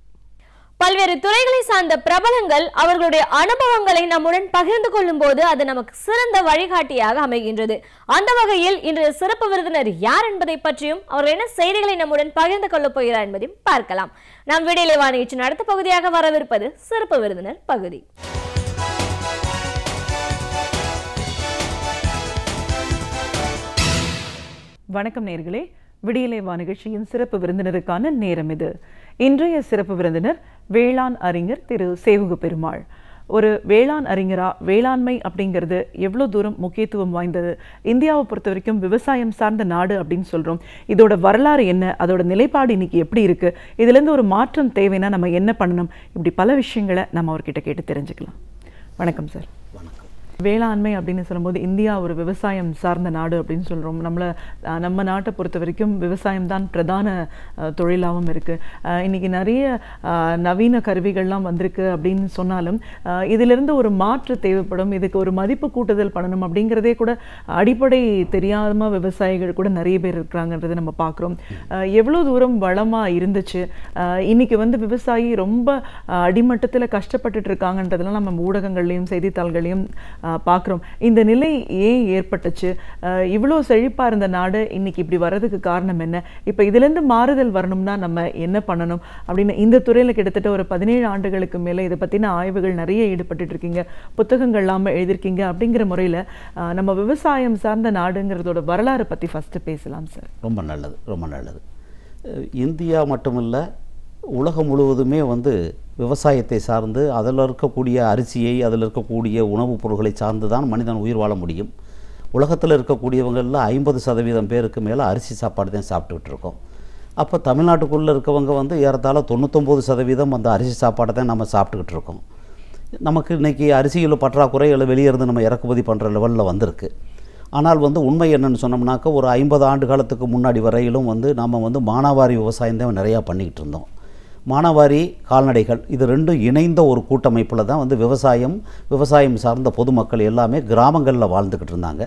பல்வேறு துறைகளை சார்ந்த பிரபலங்கள் அவர்களுடைய அனுபவங்களை நம்முடன் பகிர்ந்து கொள்ளும் போது அது நமக்கு சிறந்த வழிகாட்டியாக அமைகின்றது அந்த வகையில் இன்றைய சிறப்பு விருந்தினர் யார் என்பதை பற்றியும் அவர்கள் என்ன செய்திகளை நம்முடன் பகிர்ந்து கொள்ளப் போகிறார் என்பதையும் பார்க்கலாம் நம் விடியலை வாணியிச்சு நடத்த பகுதியாக வரவிருப்பது சிறப்பு விருந்தினர் பகுதி வணக்கம் நேர்களே விடியலை நிகழ்ச்சியின் சிறப்பு விருந்தினருக்கான நேரம் இது இன்றைய சிறப்பு விருந்தினர் வேளாண் அறிஞர் திரு சேவுகு பெருமாள் ஒரு வேளாண் அறிஞரா வேளாண்மை அப்படிங்கிறது எவ்வளோ தூரம் முக்கியத்துவம் வாய்ந்தது இந்தியாவை பொறுத்த வரைக்கும் விவசாயம் சார்ந்த நாடு அப்படின்னு சொல்கிறோம் இதோட வரலாறு என்ன அதோட நிலைப்பாடு இன்றைக்கி எப்படி இருக்குது இதுலேருந்து ஒரு மாற்றம் தேவைன்னா நம்ம என்ன பண்ணணும் இப்படி பல விஷயங்களை நம்ம அவர்கிட்ட கேட்டு தெரிஞ்சுக்கலாம் வணக்கம் சார் வேளாண்மை அப்படின்னு சொல்லும்போது இந்தியா ஒரு விவசாயம் சார்ந்த நாடு அப்படின்னு சொல்கிறோம் நம்மளை நம்ம நாட்டை பொறுத்த வரைக்கும் விவசாயம் தான் பிரதான தொழிலாகவும் இருக்குது இன்றைக்கி நிறைய நவீன கருவிகள்லாம் வந்திருக்கு அப்படின்னு சொன்னாலும் இதிலிருந்து ஒரு மாற்று தேவைப்படும் இதுக்கு ஒரு மதிப்பு கூட்டுதல் பண்ணணும் அப்படிங்கிறதே கூட அடிப்படை தெரியாமல் விவசாயிகள் கூட நிறைய பேர் இருக்கிறாங்கன்றதை நம்ம பார்க்குறோம் எவ்வளோ தூரம் வளமாக இருந்துச்சு இன்றைக்கி வந்து விவசாயி ரொம்ப அடிமட்டத்தில் கஷ்டப்பட்டுட்டு இருக்காங்கன்றதெல்லாம் நம்ம ஊடகங்கள்லையும் செய்தித்தாள்களையும் பார்க்குறோம் இந்த நிலை ஏன் ஏற்பட்டுச்சு இவ்வளோ செழிப்பாக இருந்த நாடு இன்றைக்கி இப்படி வர்றதுக்கு காரணம் என்ன இப்போ இதுலேருந்து மாறுதல் வரணும்னா நம்ம என்ன பண்ணணும் அப்படின்னு இந்த துறையில் கிட்டத்தட்ட ஒரு பதினேழு ஆண்டுகளுக்கு மேலே இதை பற்றின ஆய்வுகள் நிறைய ஈடுபட்டு இருக்கீங்க புத்தகங்கள் இல்லாமல் எழுதியிருக்கீங்க அப்படிங்கிற முறையில் நம்ம விவசாயம் சார்ந்த நாடுங்கிறதோட வரலாறு பற்றி ஃபஸ்ட்டு பேசலாம் சார் ரொம்ப நல்லது ரொம்ப நல்லது இந்தியா மட்டுமில்லை உலகம் முழுவதுமே வந்து விவசாயத்தை சார்ந்து அதில் இருக்கக்கூடிய அரிசியை அதில் இருக்கக்கூடிய உணவுப் பொருட்களை சார்ந்து தான் மனிதன் உயிர் வாழ முடியும் உலகத்தில் இருக்கக்கூடியவங்களில் ஐம்பது சதவீதம் பேருக்கு மேலே அரிசி சாப்பாடு தான் சாப்பிட்டுக்கிட்டு இருக்கோம் அப்போ தமிழ்நாட்டுக்குள்ளே இருக்கவங்க வந்து ஏறத்தாழ தொண்ணூத்தொம்பது சதவீதம் அந்த அரிசி சாப்பாடை தான் நம்ம சாப்பிட்டுக்கிட்டு இருக்கோம் நமக்கு இன்றைக்கி அரிசியில் பற்றாக்குறை இல்லை வெளியே இருந்து நம்ம இறக்குமதி பண்ணுற லெவலில் வந்திருக்கு ஆனால் வந்து உண்மை என்னென்னு சொன்னோம்னாக்கா ஒரு ஐம்பது ஆண்டு காலத்துக்கு முன்னாடி வரையிலும் வந்து நாம் வந்து மானாவாரி விவசாயம் தான் நிறையா பண்ணிக்கிட்டு இருந்தோம் மானாவாரி கால்நடைகள் இது ரெண்டும் இணைந்த ஒரு கூட்டமைப்பில் தான் வந்து விவசாயம் விவசாயம் சார்ந்த பொதுமக்கள் எல்லாமே கிராமங்களில் வாழ்ந்துக்கிட்டு இருந்தாங்க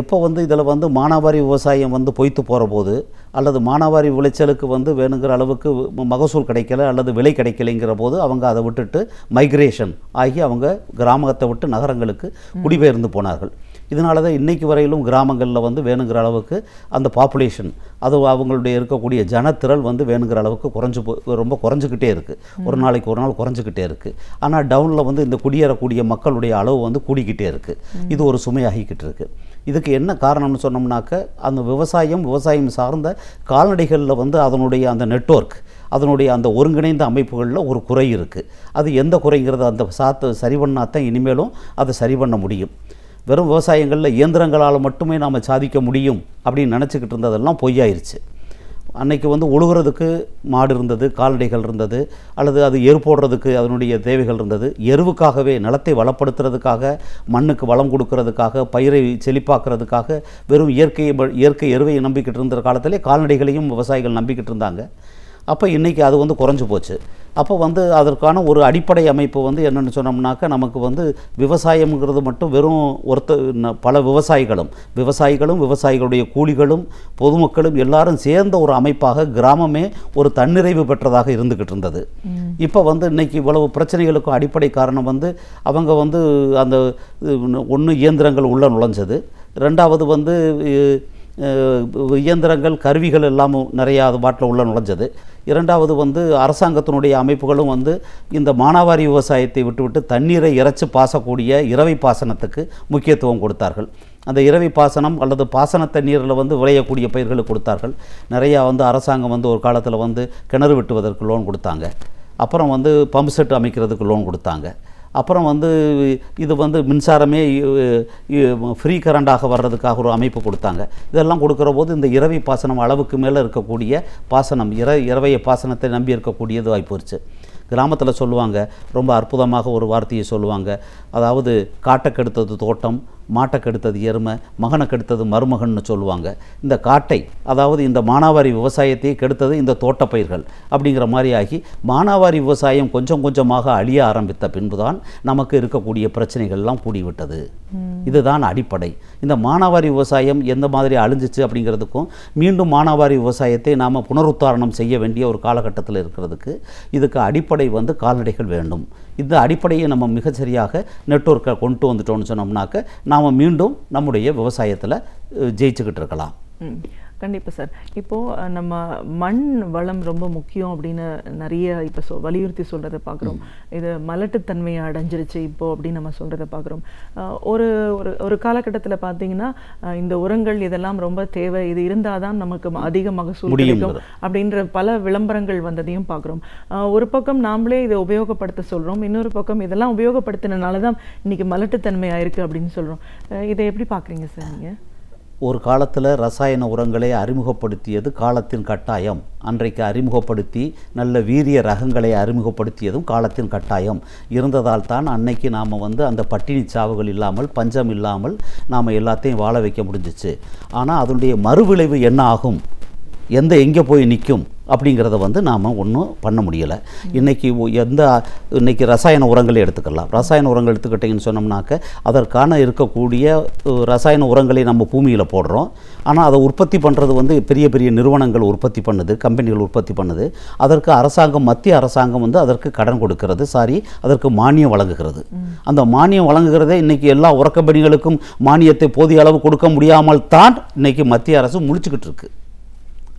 எப்போ வந்து இதில் வந்து மானாவாரி விவசாயம் வந்து பொய்த்து போகிற போது அல்லது மானாவாரி விளைச்சலுக்கு வந்து வேணுங்கிற அளவுக்கு மகசூல் கிடைக்கல அல்லது விலை கிடைக்கலைங்கிற போது அவங்க அதை விட்டுட்டு மைக்ரேஷன் ஆகி அவங்க கிராமத்தை விட்டு நகரங்களுக்கு குடிபெயர்ந்து போனார்கள் இதனால தான் இன்றைக்கு வரையிலும் கிராமங்களில் வந்து வேணுங்கிற அளவுக்கு அந்த பாப்புலேஷன் அது அவங்களுடைய இருக்கக்கூடிய ஜனத்திறல் வந்து வேணுங்கிற அளவுக்கு குறைஞ்சு போ ரொம்ப குறைஞ்சிக்கிட்டே இருக்குது ஒரு நாளைக்கு ஒரு நாள் குறைஞ்சிக்கிட்டே இருக்குது ஆனால் டவுனில் வந்து இந்த குடியேறக்கூடிய மக்களுடைய அளவு வந்து கூடிக்கிட்டே இருக்குது இது ஒரு சுமையாகிக்கிட்டு இருக்குது இதுக்கு என்ன காரணம்னு சொன்னோம்னாக்க அந்த விவசாயம் விவசாயம் சார்ந்த கால்நடைகளில் வந்து அதனுடைய அந்த நெட்ஒர்க் அதனுடைய அந்த ஒருங்கிணைந்த அமைப்புகளில் ஒரு குறை இருக்குது அது எந்த குறைங்கிறத அந்த சாத்து சரி பண்ணாதான் தான் இனிமேலும் அதை சரி பண்ண முடியும் வெறும் விவசாயங்களில் இயந்திரங்களால் மட்டுமே நாம் சாதிக்க முடியும் அப்படின்னு நினச்சிக்கிட்டு இருந்ததெல்லாம் பொய்யாயிருச்சு அன்னைக்கு வந்து உழுகிறதுக்கு மாடு இருந்தது கால்நடைகள் இருந்தது அல்லது அது எரு போடுறதுக்கு அதனுடைய தேவைகள் இருந்தது எருவுக்காகவே நிலத்தை வளப்படுத்துறதுக்காக மண்ணுக்கு வளம் கொடுக்கறதுக்காக பயிரை செழிப்பாக்குறதுக்காக வெறும் இயற்கையை இயற்கை எருவை நம்பிக்கிட்டு இருந்த காலத்திலே கால்நடைகளையும் விவசாயிகள் நம்பிக்கிட்டு இருந்தாங்க அப்போ இன்றைக்கி அது வந்து குறைஞ்சி போச்சு அப்போ வந்து அதற்கான ஒரு அடிப்படை அமைப்பு வந்து என்னென்னு சொன்னோம்னாக்கா நமக்கு வந்து விவசாயம்ங்கிறது மட்டும் வெறும் ஒருத்த பல விவசாயிகளும் விவசாயிகளும் விவசாயிகளுடைய கூலிகளும் பொதுமக்களும் எல்லாரும் சேர்ந்த ஒரு அமைப்பாக கிராமமே ஒரு தன்னிறைவு பெற்றதாக இருந்துக்கிட்டு இருந்தது இப்போ வந்து இன்றைக்கி இவ்வளவு பிரச்சனைகளுக்கும் அடிப்படை காரணம் வந்து அவங்க வந்து அந்த ஒன்று இயந்திரங்கள் உள்ளே நுழைஞ்சது ரெண்டாவது வந்து இயந்திரங்கள் கருவிகள் எல்லாமும் நிறையா அது பாட்டில் உள்ளே நுழைஞ்சது இரண்டாவது வந்து அரசாங்கத்தினுடைய அமைப்புகளும் வந்து இந்த மானாவாரி விவசாயத்தை விட்டுவிட்டு தண்ணீரை இறைச்சி பாசக்கூடிய இரவை பாசனத்துக்கு முக்கியத்துவம் கொடுத்தார்கள் அந்த இரவி பாசனம் அல்லது பாசன தண்ணீரில் வந்து விளையக்கூடிய பயிர்களை கொடுத்தார்கள் நிறையா வந்து அரசாங்கம் வந்து ஒரு காலத்தில் வந்து கிணறு வெட்டுவதற்கு லோன் கொடுத்தாங்க அப்புறம் வந்து பம்ப் செட்டு அமைக்கிறதுக்கு லோன் கொடுத்தாங்க அப்புறம் வந்து இது வந்து மின்சாரமே ஃப்ரீ கரண்டாக வர்றதுக்காக ஒரு அமைப்பு கொடுத்தாங்க இதெல்லாம் கொடுக்குற போது இந்த இரவை பாசனம் அளவுக்கு மேலே இருக்கக்கூடிய பாசனம் இர இரவைய பாசனத்தை நம்பி இருக்கக்கூடியது வாய்ப்புருச்சு கிராமத்தில் சொல்லுவாங்க ரொம்ப அற்புதமாக ஒரு வார்த்தையை சொல்லுவாங்க அதாவது காட்டக்கெடுத்தது தோட்டம் மாட்டை கெடுத்தது எருமை மகனை கெடுத்தது மருமகன்னு சொல்லுவாங்க இந்த காட்டை அதாவது இந்த மானாவாரி விவசாயத்தையே கெடுத்தது இந்த தோட்டப்பயிர்கள் அப்படிங்கிற மாதிரி ஆகி மானாவாரி விவசாயம் கொஞ்சம் கொஞ்சமாக அழிய ஆரம்பித்த பின்புதான் நமக்கு இருக்கக்கூடிய பிரச்சனைகள்லாம் கூடிவிட்டது இதுதான் அடிப்படை இந்த மானாவாரி விவசாயம் எந்த மாதிரி அழிஞ்சிச்சு அப்படிங்கிறதுக்கும் மீண்டும் மானாவாரி விவசாயத்தை நாம் புனருத்தாரணம் செய்ய வேண்டிய ஒரு காலகட்டத்தில் இருக்கிறதுக்கு இதுக்கு அடிப்படை வந்து கால்நடைகள் வேண்டும் இந்த அடிப்படையை நம்ம மிகச்சரியாக நெட்ஒர்க்கை கொண்டு வந்துட்டோம்னு சொன்னோம்னாக்க நாம் மீண்டும் நம்முடைய விவசாயத்தில் ஜெயிச்சுக்கிட்டு இருக்கலாம் கண்டிப்பாக சார் இப்போது நம்ம மண் வளம் ரொம்ப முக்கியம் அப்படின்னு நிறைய இப்போ சொ வலியுறுத்தி சொல்கிறத பார்க்குறோம் இது மலட்டுத்தன்மையை அடைஞ்சிருச்சு இப்போது அப்படின்னு நம்ம சொல்கிறத பார்க்குறோம் ஒரு ஒரு ஒரு காலகட்டத்தில் பார்த்தீங்கன்னா இந்த உரங்கள் இதெல்லாம் ரொம்ப தேவை இது இருந்தால் தான் நமக்கு அதிக மகசூல் கிடைக்கும் அப்படின்ற பல விளம்பரங்கள் வந்ததையும் பார்க்குறோம் ஒரு பக்கம் நாமளே இதை உபயோகப்படுத்த சொல்கிறோம் இன்னொரு பக்கம் இதெல்லாம் உபயோகப்படுத்தினால தான் இன்றைக்கி மலட்டுத்தன்மையாக இருக்குது அப்படின்னு சொல்கிறோம் இதை எப்படி பார்க்குறீங்க சார் நீங்கள் ஒரு காலத்தில் ரசாயன உரங்களை அறிமுகப்படுத்தியது காலத்தின் கட்டாயம் அன்றைக்கு அறிமுகப்படுத்தி நல்ல வீரிய ரகங்களை அறிமுகப்படுத்தியதும் காலத்தின் கட்டாயம் இருந்ததால் தான் அன்னைக்கு நாம் வந்து அந்த பட்டினி சாவுகள் இல்லாமல் பஞ்சம் இல்லாமல் நாம் எல்லாத்தையும் வாழ வைக்க முடிஞ்சிச்சு ஆனால் அதனுடைய மறுவிளைவு என்ன ஆகும் எந்த எங்கே போய் நிற்கும் அப்படிங்கிறத வந்து நாம் ஒன்றும் பண்ண முடியலை இன்றைக்கி எந்த இன்றைக்கி ரசாயன உரங்களை எடுத்துக்கலாம் ரசாயன உரங்கள் எடுத்துக்கிட்டிங்கன்னு சொன்னோம்னாக்க அதற்கான இருக்கக்கூடிய ரசாயன உரங்களை நம்ம பூமியில் போடுறோம் ஆனால் அதை உற்பத்தி பண்ணுறது வந்து பெரிய பெரிய நிறுவனங்கள் உற்பத்தி பண்ணுது கம்பெனிகள் உற்பத்தி பண்ணுது அதற்கு அரசாங்கம் மத்திய அரசாங்கம் வந்து அதற்கு கடன் கொடுக்கிறது சாரி அதற்கு மானியம் வழங்குகிறது அந்த மானியம் வழங்குகிறதே இன்றைக்கி எல்லா உரக்கம்பெனிகளுக்கும் மானியத்தை போதிய அளவு கொடுக்க முடியாமல் தான் இன்றைக்கி மத்திய அரசு முடிச்சுக்கிட்டு இருக்குது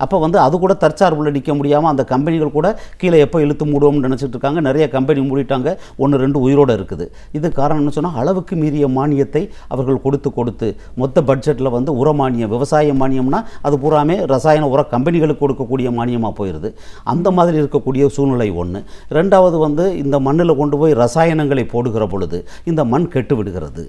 அப்போ வந்து அது கூட தற்சார்புள்ள நிற்க முடியாமல் அந்த கம்பெனிகள் கூட கீழே எப்போ இழுத்து மூடுவோம்னு நினச்சிட்டு இருக்காங்க நிறைய கம்பெனி மூடிட்டாங்க ஒன்று ரெண்டு உயிரோடு இருக்குது இது காரணம்னு சொன்னால் அளவுக்கு மீறிய மானியத்தை அவர்கள் கொடுத்து கொடுத்து மொத்த பட்ஜெட்டில் வந்து உர மானியம் விவசாய மானியம்னா அது பூராமே ரசாயன உர கம்பெனிகளுக்கு கொடுக்கக்கூடிய மானியமாக போயிடுது அந்த மாதிரி இருக்கக்கூடிய சூழ்நிலை ஒன்று ரெண்டாவது வந்து இந்த மண்ணில் கொண்டு போய் ரசாயனங்களை போடுகிற பொழுது இந்த மண் கெட்டு விடுகிறது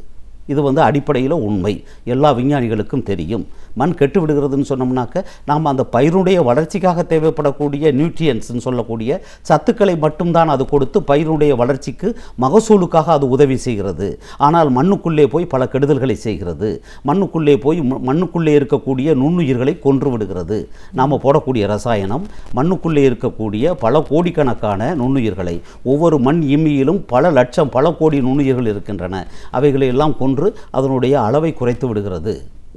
இது வந்து அடிப்படையில் உண்மை எல்லா விஞ்ஞானிகளுக்கும் தெரியும் மண் கெட்டு விடுகிறதுன்னு சொன்னோம்னாக்க நாம் அந்த பயிருடைய வளர்ச்சிக்காக தேவைப்படக்கூடிய நியூட்ரியன்ஸ்னு சொல்லக்கூடிய சத்துக்களை மட்டும்தான் அது கொடுத்து பயிருடைய வளர்ச்சிக்கு மகசூலுக்காக அது உதவி செய்கிறது ஆனால் மண்ணுக்குள்ளே போய் பல கெடுதல்களை செய்கிறது மண்ணுக்குள்ளே போய் மண்ணுக்குள்ளே இருக்கக்கூடிய நுண்ணுயிர்களை கொன்று விடுகிறது நாம் போடக்கூடிய ரசாயனம் மண்ணுக்குள்ளே இருக்கக்கூடிய பல கோடிக்கணக்கான நுண்ணுயிர்களை ஒவ்வொரு மண் இம்மியிலும் பல லட்சம் பல கோடி நுண்ணுயிர்கள் இருக்கின்றன அவைகளை எல்லாம் கொன்று மூன்று அதனுடைய அளவை குறைத்து விடுகிறது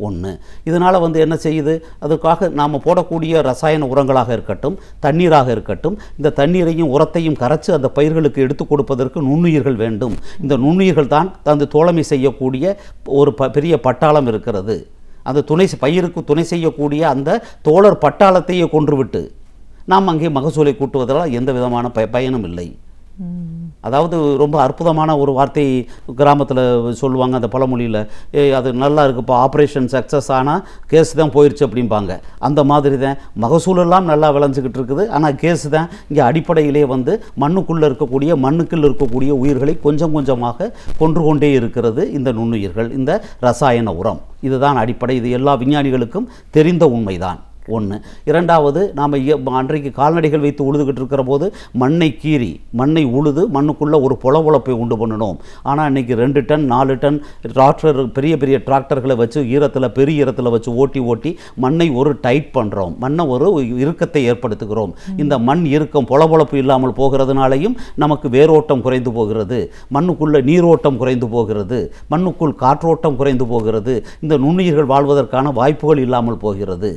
ஒன்று இதனால் வந்து என்ன செய்யுது அதுக்காக நாம் போடக்கூடிய ரசாயன உரங்களாக இருக்கட்டும் தண்ணீராக இருக்கட்டும் இந்த தண்ணீரையும் உரத்தையும் கரைச்சி அந்த பயிர்களுக்கு எடுத்து கொடுப்பதற்கு நுண்ணுயிர்கள் வேண்டும் இந்த நுண்ணுயிர்கள் தான் தந்து தோழமை செய்யக்கூடிய ஒரு ப பெரிய பட்டாளம் இருக்கிறது அந்த துணை பயிருக்கு துணை செய்யக்கூடிய அந்த தோழர் பட்டாளத்தையே கொன்றுவிட்டு நாம் அங்கே மகசூலை கூட்டுவதால் எந்த விதமான ப பயனும் இல்லை அதாவது ரொம்ப அற்புதமான ஒரு வார்த்தை கிராமத்தில் சொல்லுவாங்க அந்த பழமொழியில் அது நல்லா இருக்குப்பா ஆப்ரேஷன் சக்ஸஸ் ஆனால் கேஸ் தான் போயிடுச்சு அப்படிம்பாங்க அந்த மாதிரி தான் மகசூலெல்லாம் நல்லா விளைஞ்சிக்கிட்டு இருக்குது ஆனால் கேஸ் தான் இங்கே அடிப்படையிலே வந்து மண்ணுக்குள்ளே இருக்கக்கூடிய மண்ணுக்குள் இருக்கக்கூடிய உயிர்களை கொஞ்சம் கொஞ்சமாக கொன்று கொண்டே இருக்கிறது இந்த நுண்ணுயிர்கள் இந்த ரசாயன உரம் இதுதான் அடிப்படை இது எல்லா விஞ்ஞானிகளுக்கும் தெரிந்த உண்மைதான் ஒன்று இரண்டாவது நாம் அன்றைக்கு கால்நடைகள் வைத்து உழுதுகிட்டு இருக்கிற போது மண்ணை கீறி மண்ணை உழுது மண்ணுக்குள்ளே ஒரு புலவுழப்பை உண்டு பண்ணணும் ஆனால் இன்னைக்கு ரெண்டு டன் நாலு டன் டிராக்டர் பெரிய பெரிய டிராக்டர்களை வச்சு ஈரத்தில் பெரிய ஈரத்தில் வச்சு ஓட்டி ஓட்டி மண்ணை ஒரு டைட் பண்ணுறோம் மண்ணை ஒரு இறுக்கத்தை ஏற்படுத்துகிறோம் இந்த மண் இறுக்கம் புலபொழப்பு இல்லாமல் போகிறதுனாலையும் நமக்கு வேரோட்டம் குறைந்து போகிறது மண்ணுக்குள்ளே நீரோட்டம் குறைந்து போகிறது மண்ணுக்குள் காற்றோட்டம் குறைந்து போகிறது இந்த நுண்ணுயிர்கள் வாழ்வதற்கான வாய்ப்புகள் இல்லாமல் போகிறது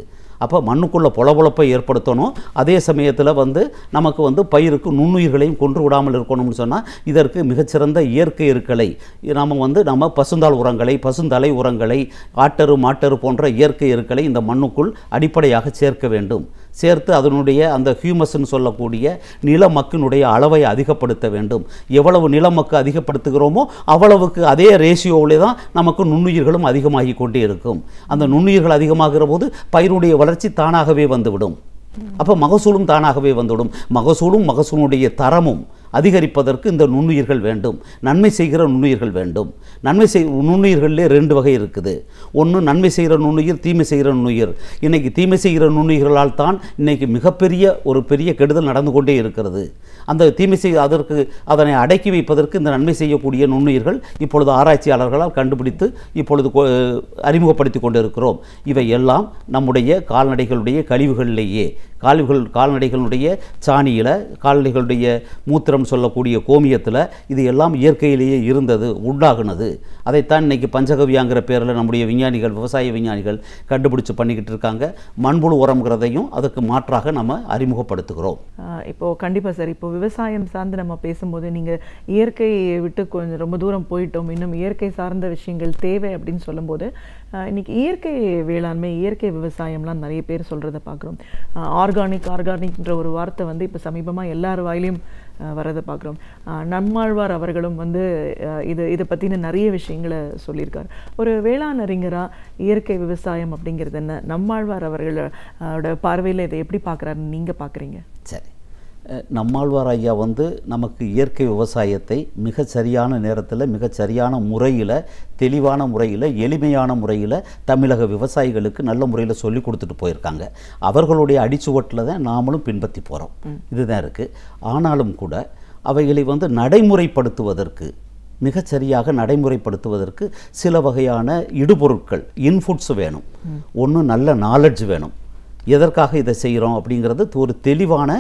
அப்போ மண்ணுக்குள்ளே பொலபொழப்பை ஏற்படுத்தணும் அதே சமயத்தில் வந்து நமக்கு வந்து பயிருக்கு நுண்ணுயிர்களையும் கொன்று விடாமல் இருக்கணும்னு சொன்னால் இதற்கு மிகச்சிறந்த இயற்கை இருக்கலை நாம் வந்து நம்ம பசுந்தாள் உரங்களை பசுந்தலை உரங்களை ஆட்டரு மாட்டரு போன்ற இயற்கை இருக்கலை இந்த மண்ணுக்குள் அடிப்படையாக சேர்க்க வேண்டும் சேர்த்து அதனுடைய அந்த ஹியூமஸ்ன்னு சொல்லக்கூடிய நிலமக்கினுடைய அளவை அதிகப்படுத்த வேண்டும் எவ்வளவு நிலமக்கு அதிகப்படுத்துகிறோமோ அவ்வளவுக்கு அதே ரேஷியோவிலே தான் நமக்கு நுண்ணுயிர்களும் அதிகமாகி கொண்டே இருக்கும் அந்த நுண்ணுயிர்கள் அதிகமாகிற போது பயிருடைய வளர்ச்சி தானாகவே வந்துவிடும் அப்போ மகசூலும் தானாகவே வந்துவிடும் மகசூலும் மகசூலுடைய தரமும் அதிகரிப்பதற்கு இந்த நுண்ணுயிர்கள் வேண்டும் நன்மை செய்கிற நுண்ணுயிர்கள் வேண்டும் நன்மை செய் நுண்ணுயிர்களிலே ரெண்டு வகை இருக்குது ஒன்று நன்மை செய்கிற நுண்ணுயிர் தீமை செய்கிற நுண்ணுயிர் இன்றைக்கி தீமை செய்கிற நுண்ணுயிர்களால் தான் இன்றைக்கி மிகப்பெரிய ஒரு பெரிய கெடுதல் நடந்து கொண்டே இருக்கிறது அந்த தீமை செய் அதற்கு அதனை அடக்கி வைப்பதற்கு இந்த நன்மை செய்யக்கூடிய நுண்ணுயிர்கள் இப்பொழுது ஆராய்ச்சியாளர்களால் கண்டுபிடித்து இப்பொழுது அறிமுகப்படுத்தி கொண்டிருக்கிறோம் இவை எல்லாம் நம்முடைய கால்நடைகளுடைய கழிவுகளிலேயே கால்கள் கால்நடைகளுடைய சாணியில் கால்நடைகளுடைய மூத்திரம் கோபுரம் சொல்லக்கூடிய கோமியத்தில் இது எல்லாம் இயற்கையிலேயே இருந்தது உண்டாகுனது அதைத்தான் இன்றைக்கி பஞ்சகவியாங்கிற பேரில் நம்முடைய விஞ்ஞானிகள் விவசாய விஞ்ஞானிகள் கண்டுபிடிச்சு பண்ணிக்கிட்டு இருக்காங்க மண்புழு உரம்ங்கிறதையும் அதுக்கு மாற்றாக நம்ம அறிமுகப்படுத்துகிறோம் இப்போது கண்டிப்பாக சார் இப்போ விவசாயம் சார்ந்து நம்ம பேசும்போது நீங்கள் இயற்கையை விட்டு கொஞ்சம் ரொம்ப தூரம் போயிட்டோம் இன்னும் இயற்கை சார்ந்த விஷயங்கள் தேவை அப்படின்னு சொல்லும்போது இன்றைக்கி இயற்கை வேளாண்மை இயற்கை விவசாயம்லாம் நிறைய பேர் சொல்கிறத பார்க்குறோம் ஆர்கானிக் ஆர்கானிக்ன்ற ஒரு வார்த்தை வந்து இப்போ சமீபமாக எல்லார் வாயிலையும் வரதை பார்க்குறோம் நம்மாழ்வார் அவர்களும் வந்து இது இதை பற்றின நிறைய விஷயங்களை சொல்லியிருக்கார் ஒரு வேளாண் அறிஞராக இயற்கை விவசாயம் அப்படிங்கிறது என்ன நம்மாழ்வார் அவர்களோட பார்வையில் இதை எப்படி பார்க்குறாருன்னு நீங்கள் பார்க்குறீங்க சரி நம்மாழ்வார் ஐயா வந்து நமக்கு இயற்கை விவசாயத்தை மிகச்சரியான நேரத்தில் மிகச்சரியான சரியான முறையில் தெளிவான முறையில் எளிமையான முறையில் தமிழக விவசாயிகளுக்கு நல்ல முறையில் சொல்லி கொடுத்துட்டு போயிருக்காங்க அவர்களுடைய அடிச்சுவட்டில் தான் நாமளும் பின்பற்றி போகிறோம் இதுதான் இருக்குது ஆனாலும் கூட அவைகளை வந்து நடைமுறைப்படுத்துவதற்கு மிகச்சரியாக நடைமுறைப்படுத்துவதற்கு சில வகையான இடுபொருட்கள் இன்புட்ஸ் வேணும் ஒன்று நல்ல நாலெட்ஜ் வேணும் எதற்காக இதை செய்கிறோம் அப்படிங்கிறது ஒரு தெளிவான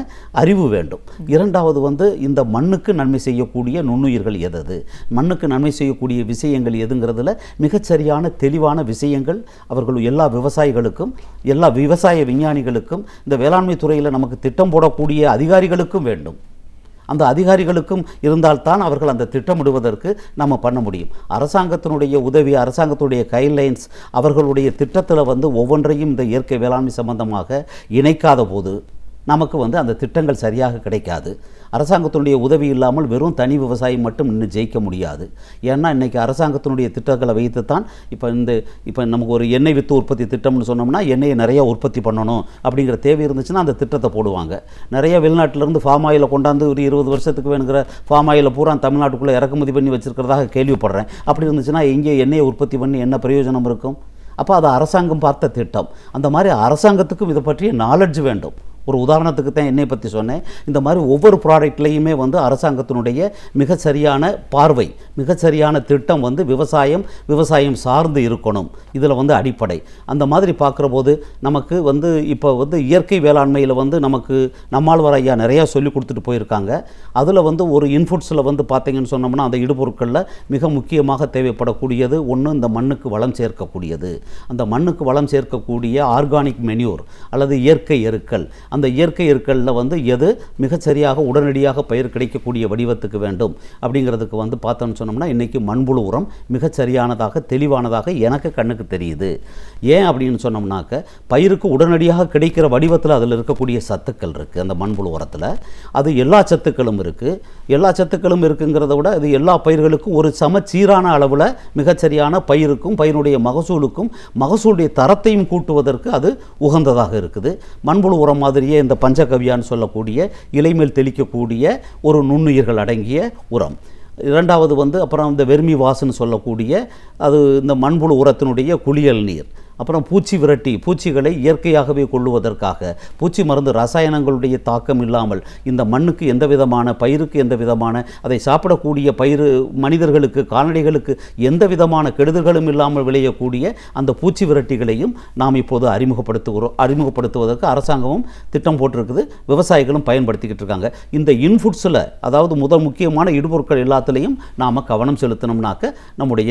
அறிவு வேண்டும் இரண்டாவது வந்து இந்த மண்ணுக்கு நன்மை செய்யக்கூடிய நுண்ணுயிர்கள் எதது மண்ணுக்கு நன்மை செய்யக்கூடிய விஷயங்கள் எதுங்கிறதுல மிகச்சரியான தெளிவான விஷயங்கள் அவர்கள் எல்லா விவசாயிகளுக்கும் எல்லா விவசாய விஞ்ஞானிகளுக்கும் இந்த வேளாண்மை துறையில் நமக்கு திட்டம் போடக்கூடிய அதிகாரிகளுக்கும் வேண்டும் அந்த அதிகாரிகளுக்கும் இருந்தால்தான் அவர்கள் அந்த திட்டமிடுவதற்கு நம்ம பண்ண முடியும் அரசாங்கத்தினுடைய உதவி அரசாங்கத்துடைய கைட்லைன்ஸ் அவர்களுடைய திட்டத்தில் வந்து ஒவ்வொன்றையும் இந்த இயற்கை வேளாண்மை சம்பந்தமாக இணைக்காத போது நமக்கு வந்து அந்த திட்டங்கள் சரியாக கிடைக்காது அரசாங்கத்தினுடைய உதவி இல்லாமல் வெறும் தனி விவசாயி மட்டும் இன்னும் ஜெயிக்க முடியாது ஏன்னா இன்றைக்கி அரசாங்கத்தினுடைய திட்டங்களை வைத்து தான் இப்போ இந்த இப்போ நமக்கு ஒரு எண்ணெய் வித்து உற்பத்தி திட்டம்னு சொன்னோம்னா எண்ணெயை நிறையா உற்பத்தி பண்ணணும் அப்படிங்கிற தேவை இருந்துச்சுன்னா அந்த திட்டத்தை போடுவாங்க நிறைய வெளிநாட்டிலேருந்து ஃபார்ம் ஆயில் கொண்டாந்து ஒரு இருபது வருஷத்துக்கு வேணுங்கிற ஃபார்ம் ஆயில் பூரா தமிழ்நாட்டுக்குள்ளே இறக்குமதி பண்ணி வச்சுருக்கிறதாக கேள்விப்படுறேன் அப்படி இருந்துச்சுன்னா இங்கே எண்ணெயை உற்பத்தி பண்ணி என்ன பிரயோஜனம் இருக்கும் அப்போ அது அரசாங்கம் பார்த்த திட்டம் அந்த மாதிரி அரசாங்கத்துக்கும் இதை பற்றிய நாலெட்ஜ் வேண்டும் ஒரு உதாரணத்துக்கு தான் என்னை பற்றி சொன்னேன் இந்த மாதிரி ஒவ்வொரு ப்ராடக்ட்லேயுமே வந்து அரசாங்கத்தினுடைய மிக சரியான பார்வை மிகச்சரியான திட்டம் வந்து விவசாயம் விவசாயம் சார்ந்து இருக்கணும் இதில் வந்து அடிப்படை அந்த மாதிரி பார்க்குற போது நமக்கு வந்து இப்போ வந்து இயற்கை வேளாண்மையில் வந்து நமக்கு நம்மாழ்வார் ஐயா நிறையா சொல்லி கொடுத்துட்டு போயிருக்காங்க அதில் வந்து ஒரு இன்ஃபுட்ஸில் வந்து பார்த்திங்கன்னு சொன்னோம்னா அந்த இடுபொருட்களில் மிக முக்கியமாக தேவைப்படக்கூடியது ஒன்று இந்த மண்ணுக்கு வளம் சேர்க்கக்கூடியது அந்த மண்ணுக்கு வளம் சேர்க்கக்கூடிய ஆர்கானிக் மெனியூர் அல்லது இயற்கை எருக்கள் அந்த இயற்கை இருக்களில் வந்து எது மிகச்சரியாக உடனடியாக பயிர் கிடைக்கக்கூடிய வடிவத்துக்கு வேண்டும் அப்படிங்கிறதுக்கு வந்து பார்த்தோன்னு சொன்னோம்னா இன்றைக்கி மண்புழு உரம் மிகச்சரியானதாக தெளிவானதாக எனக்கு கண்ணுக்கு தெரியுது ஏன் அப்படின்னு சொன்னோம்னாக்க பயிருக்கு உடனடியாக கிடைக்கிற வடிவத்தில் அதில் இருக்கக்கூடிய சத்துக்கள் இருக்குது அந்த மண்புழு உரத்தில் அது எல்லா சத்துக்களும் இருக்குது எல்லா சத்துக்களும் இருக்குங்கிறத விட அது எல்லா பயிர்களுக்கும் ஒரு சமச்சீரான அளவில் மிகச்சரியான பயிருக்கும் பயிருடைய மகசூலுக்கும் மகசூலுடைய தரத்தையும் கூட்டுவதற்கு அது உகந்ததாக இருக்குது மண்புழு உரம் மாதிரி மாதிரியே இந்த பஞ்சகவியான்னு சொல்லக்கூடிய இலைமேல் தெளிக்கக்கூடிய ஒரு நுண்ணுயிர்கள் அடங்கிய உரம் இரண்டாவது வந்து அப்புறம் இந்த வெர்மி வாசன்னு சொல்லக்கூடிய அது இந்த மண்புழு உரத்தினுடைய குளியல் நீர் அப்புறம் பூச்சி விரட்டி பூச்சிகளை இயற்கையாகவே கொள்ளுவதற்காக பூச்சி மருந்து ரசாயனங்களுடைய தாக்கம் இல்லாமல் இந்த மண்ணுக்கு எந்த விதமான பயிருக்கு எந்த விதமான அதை சாப்பிடக்கூடிய பயிர் மனிதர்களுக்கு கால்நடைகளுக்கு எந்த விதமான கெடுதல்களும் இல்லாமல் விளையக்கூடிய அந்த பூச்சி விரட்டிகளையும் நாம் இப்போது அறிமுகப்படுத்துகிறோம் அறிமுகப்படுத்துவதற்கு அரசாங்கமும் திட்டம் போட்டிருக்குது விவசாயிகளும் பயன்படுத்திக்கிட்டு இருக்காங்க இந்த இன்ஃபுட்ஸில் அதாவது முதல் முக்கியமான இடுபொருட்கள் எல்லாத்துலேயும் நாம் கவனம் செலுத்தணும்னாக்க நம்முடைய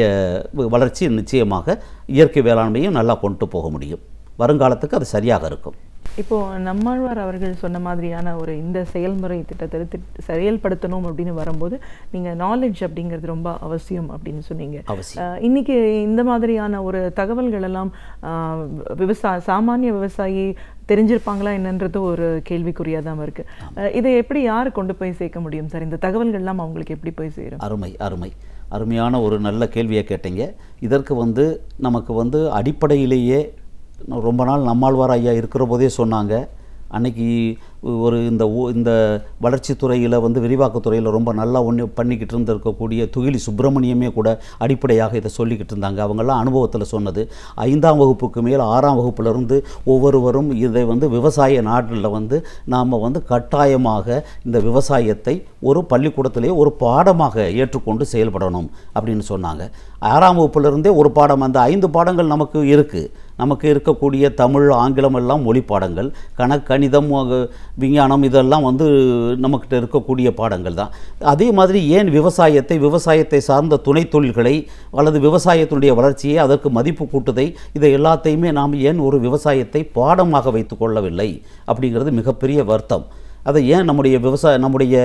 வளர்ச்சி நிச்சயமாக இயற்கை வேளாண்மையும் நல்லா கொண்டு போக முடியும் வருங்காலத்துக்கு அது சரியாக இருக்கும் இப்போ நம்மாழ்வார் அவர்கள் சொன்ன மாதிரியான ஒரு இந்த செயல்முறை திட்டத்தை செயல்படுத்தணும் அப்படின்னு வரும்போது நீங்க நாலேஜ் அப்படிங்கிறது ரொம்ப அவசியம் அப்படின்னு சொன்னீங்க இன்னைக்கு இந்த மாதிரியான ஒரு தகவல்கள் எல்லாம் விவசாய சாமானிய விவசாயி தெரிஞ்சிருப்பாங்களா என்னன்றது ஒரு கேள்விக்குறியாக தான் இதை எப்படி யார் கொண்டு போய் சேர்க்க முடியும் சார் இந்த தகவல்கள்லாம் அவங்களுக்கு எப்படி போய் சேரும் அருமை அருமை அருமையான ஒரு நல்ல கேள்வியை கேட்டீங்க இதற்கு வந்து நமக்கு வந்து அடிப்படையிலேயே ரொம்ப நாள் நம்மாழ்வார் ஐயா இருக்கிற போதே சொன்னாங்க அன்னைக்கு ஒரு இந்த இந்த வளர்ச்சித்துறையில் வந்து விரிவாக்கத்துறையில் ரொம்ப நல்லா ஒன்று பண்ணிக்கிட்டு இருந்திருக்கக்கூடிய துகிலி சுப்பிரமணியமே கூட அடிப்படையாக இதை சொல்லிக்கிட்டு இருந்தாங்க அவங்கெல்லாம் அனுபவத்தில் சொன்னது ஐந்தாம் வகுப்புக்கு மேல் ஆறாம் வகுப்புலேருந்து ஒவ்வொருவரும் இதை வந்து விவசாய நாட்டில் வந்து நாம் வந்து கட்டாயமாக இந்த விவசாயத்தை ஒரு பள்ளிக்கூடத்திலே ஒரு பாடமாக ஏற்றுக்கொண்டு செயல்படணும் அப்படின்னு சொன்னாங்க ஆறாம் வகுப்பிலிருந்தே ஒரு பாடம் அந்த ஐந்து பாடங்கள் நமக்கு இருக்குது நமக்கு இருக்கக்கூடிய தமிழ் ஆங்கிலம் எல்லாம் மொழி பாடங்கள் கணக்கணிதம் விஞ்ஞானம் இதெல்லாம் வந்து நம்மக்கிட்ட இருக்கக்கூடிய பாடங்கள் தான் அதே மாதிரி ஏன் விவசாயத்தை விவசாயத்தை சார்ந்த துணை தொழில்களை அல்லது விவசாயத்தினுடைய வளர்ச்சியை அதற்கு மதிப்பு கூட்டுதை இதை எல்லாத்தையுமே நாம் ஏன் ஒரு விவசாயத்தை பாடமாக வைத்து கொள்ளவில்லை அப்படிங்கிறது மிகப்பெரிய வருத்தம் அதை ஏன் நம்முடைய விவசாய நம்முடைய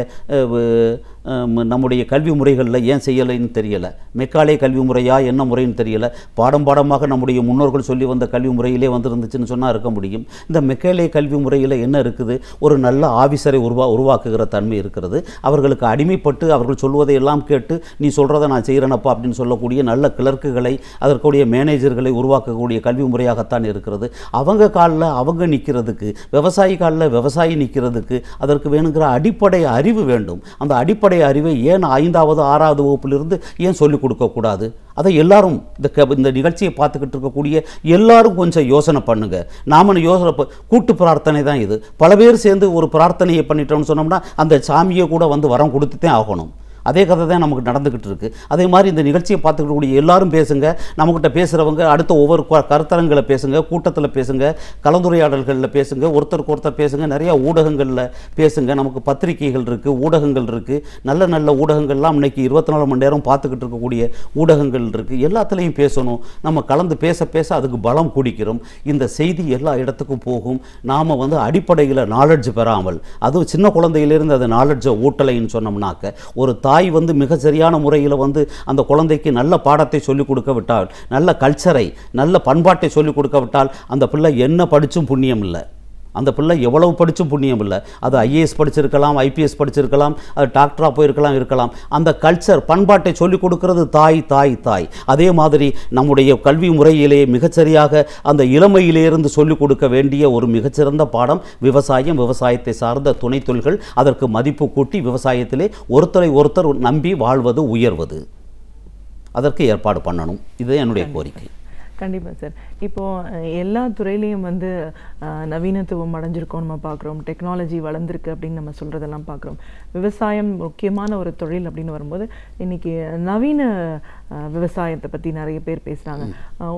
நம்முடைய கல்வி முறைகளில் ஏன் செய்யலைன்னு தெரியலை மெக்காலே கல்வி முறையா என்ன முறைன்னு தெரியலை பாடம் பாடமாக நம்முடைய முன்னோர்கள் சொல்லி வந்த கல்வி முறையிலே வந்துருந்துச்சுன்னு சொன்னால் இருக்க முடியும் இந்த மெக்காலே கல்வி முறையில் என்ன இருக்குது ஒரு நல்ல ஆஃபீஸரை உருவா உருவாக்குகிற தன்மை இருக்கிறது அவர்களுக்கு அடிமைப்பட்டு அவர்கள் சொல்வதை எல்லாம் கேட்டு நீ சொல்கிறத நான் செய்கிறேனப்பா அப்படின்னு சொல்லக்கூடிய நல்ல கிளர்க்குகளை அதற்குடைய மேனேஜர்களை உருவாக்கக்கூடிய கல்வி முறையாகத்தான் இருக்கிறது அவங்க காலில் அவங்க நிற்கிறதுக்கு விவசாயி காலில் விவசாயி நிற்கிறதுக்கு அதற்கு வேணுங்கிற அடிப்படை அறிவு வேண்டும் அந்த அடிப்படை அடிப்படை அறிவை ஏன் ஐந்தாவது ஆறாவது வகுப்பிலிருந்து ஏன் சொல்லிக் கொடுக்கக்கூடாது அதை எல்லாரும் இந்த க இந்த நிகழ்ச்சியை பார்த்துக்கிட்டு இருக்கக்கூடிய எல்லாரும் கொஞ்சம் யோசனை பண்ணுங்க நாம யோசனை கூட்டு பிரார்த்தனை தான் இது பல பேர் சேர்ந்து ஒரு பிரார்த்தனையை பண்ணிட்டோம்னு சொன்னோம்னா அந்த சாமியை கூட வந்து வரம் கொடுத்துதான் ஆகணும் அதே கதை தான் நமக்கு நடந்துக்கிட்டு இருக்குது அதே மாதிரி இந்த நிகழ்ச்சியை பார்த்துக்கக்கூடிய எல்லாரும் பேசுங்க நம்மக்கிட்ட பேசுகிறவங்க அடுத்த ஒவ்வொரு கருத்தரங்களை பேசுங்க கூட்டத்தில் பேசுங்க கலந்துரையாடல்களில் பேசுங்க ஒருத்தருக்கு ஒருத்தர் பேசுங்க நிறையா ஊடகங்களில் பேசுங்க நமக்கு பத்திரிகைகள் இருக்குது ஊடகங்கள் இருக்குது நல்ல நல்ல ஊடகங்கள்லாம் இன்றைக்கி இருபத்தி நாலு மணி நேரம் பார்த்துக்கிட்டு இருக்கக்கூடிய ஊடகங்கள் இருக்குது எல்லாத்துலேயும் பேசணும் நம்ம கலந்து பேச பேச அதுக்கு பலம் குடிக்கிறோம் இந்த செய்தி எல்லா இடத்துக்கும் போகும் நாம் வந்து அடிப்படையில் நாலெட்ஜ் பெறாமல் அதுவும் சின்ன குழந்தையிலேருந்து அது நாலெட்ஜை ஊட்டலைன்னு சொன்னோம்னாக்க ஒரு தா தாய் வந்து மிக சரியான முறையில் வந்து அந்த குழந்தைக்கு நல்ல பாடத்தை சொல்லிக் கொடுக்க விட்டால் நல்ல கல்ச்சரை நல்ல பண்பாட்டை சொல்லிக் கொடுக்க விட்டால் அந்த பிள்ளை என்ன படித்தும் புண்ணியம் இல்லை அந்த பிள்ளை எவ்வளவு படித்தும் புண்ணியம் இல்லை அது ஐஏஎஸ் படிச்சிருக்கலாம் ஐபிஎஸ் படிச்சிருக்கலாம் அது டாக்டராக போயிருக்கலாம் இருக்கலாம் அந்த கல்ச்சர் பண்பாட்டை சொல்லிக் கொடுக்கறது தாய் தாய் தாய் அதே மாதிரி நம்முடைய கல்வி முறையிலே மிகச்சரியாக அந்த இளமையிலிருந்து சொல்லிக் கொடுக்க வேண்டிய ஒரு மிகச்சிறந்த பாடம் விவசாயம் விவசாயத்தை சார்ந்த துணைத்தொழில்கள் அதற்கு மதிப்பு கூட்டி விவசாயத்திலே ஒருத்தரை ஒருத்தர் நம்பி வாழ்வது உயர்வது அதற்கு ஏற்பாடு பண்ணணும் இதுதான் என்னுடைய கோரிக்கை கண்டிப்பாக சார் இப்போது எல்லா துறையிலையும் வந்து நவீனத்துவம் அடைஞ்சிருக்கோம் நம்ம பார்க்குறோம் டெக்னாலஜி வளர்ந்துருக்கு அப்படின்னு நம்ம சொல்கிறதெல்லாம் பார்க்குறோம் விவசாயம் முக்கியமான ஒரு தொழில் அப்படின்னு வரும்போது இன்றைக்கி நவீன விவசாயத்தை பற்றி நிறைய பேர் பேசுகிறாங்க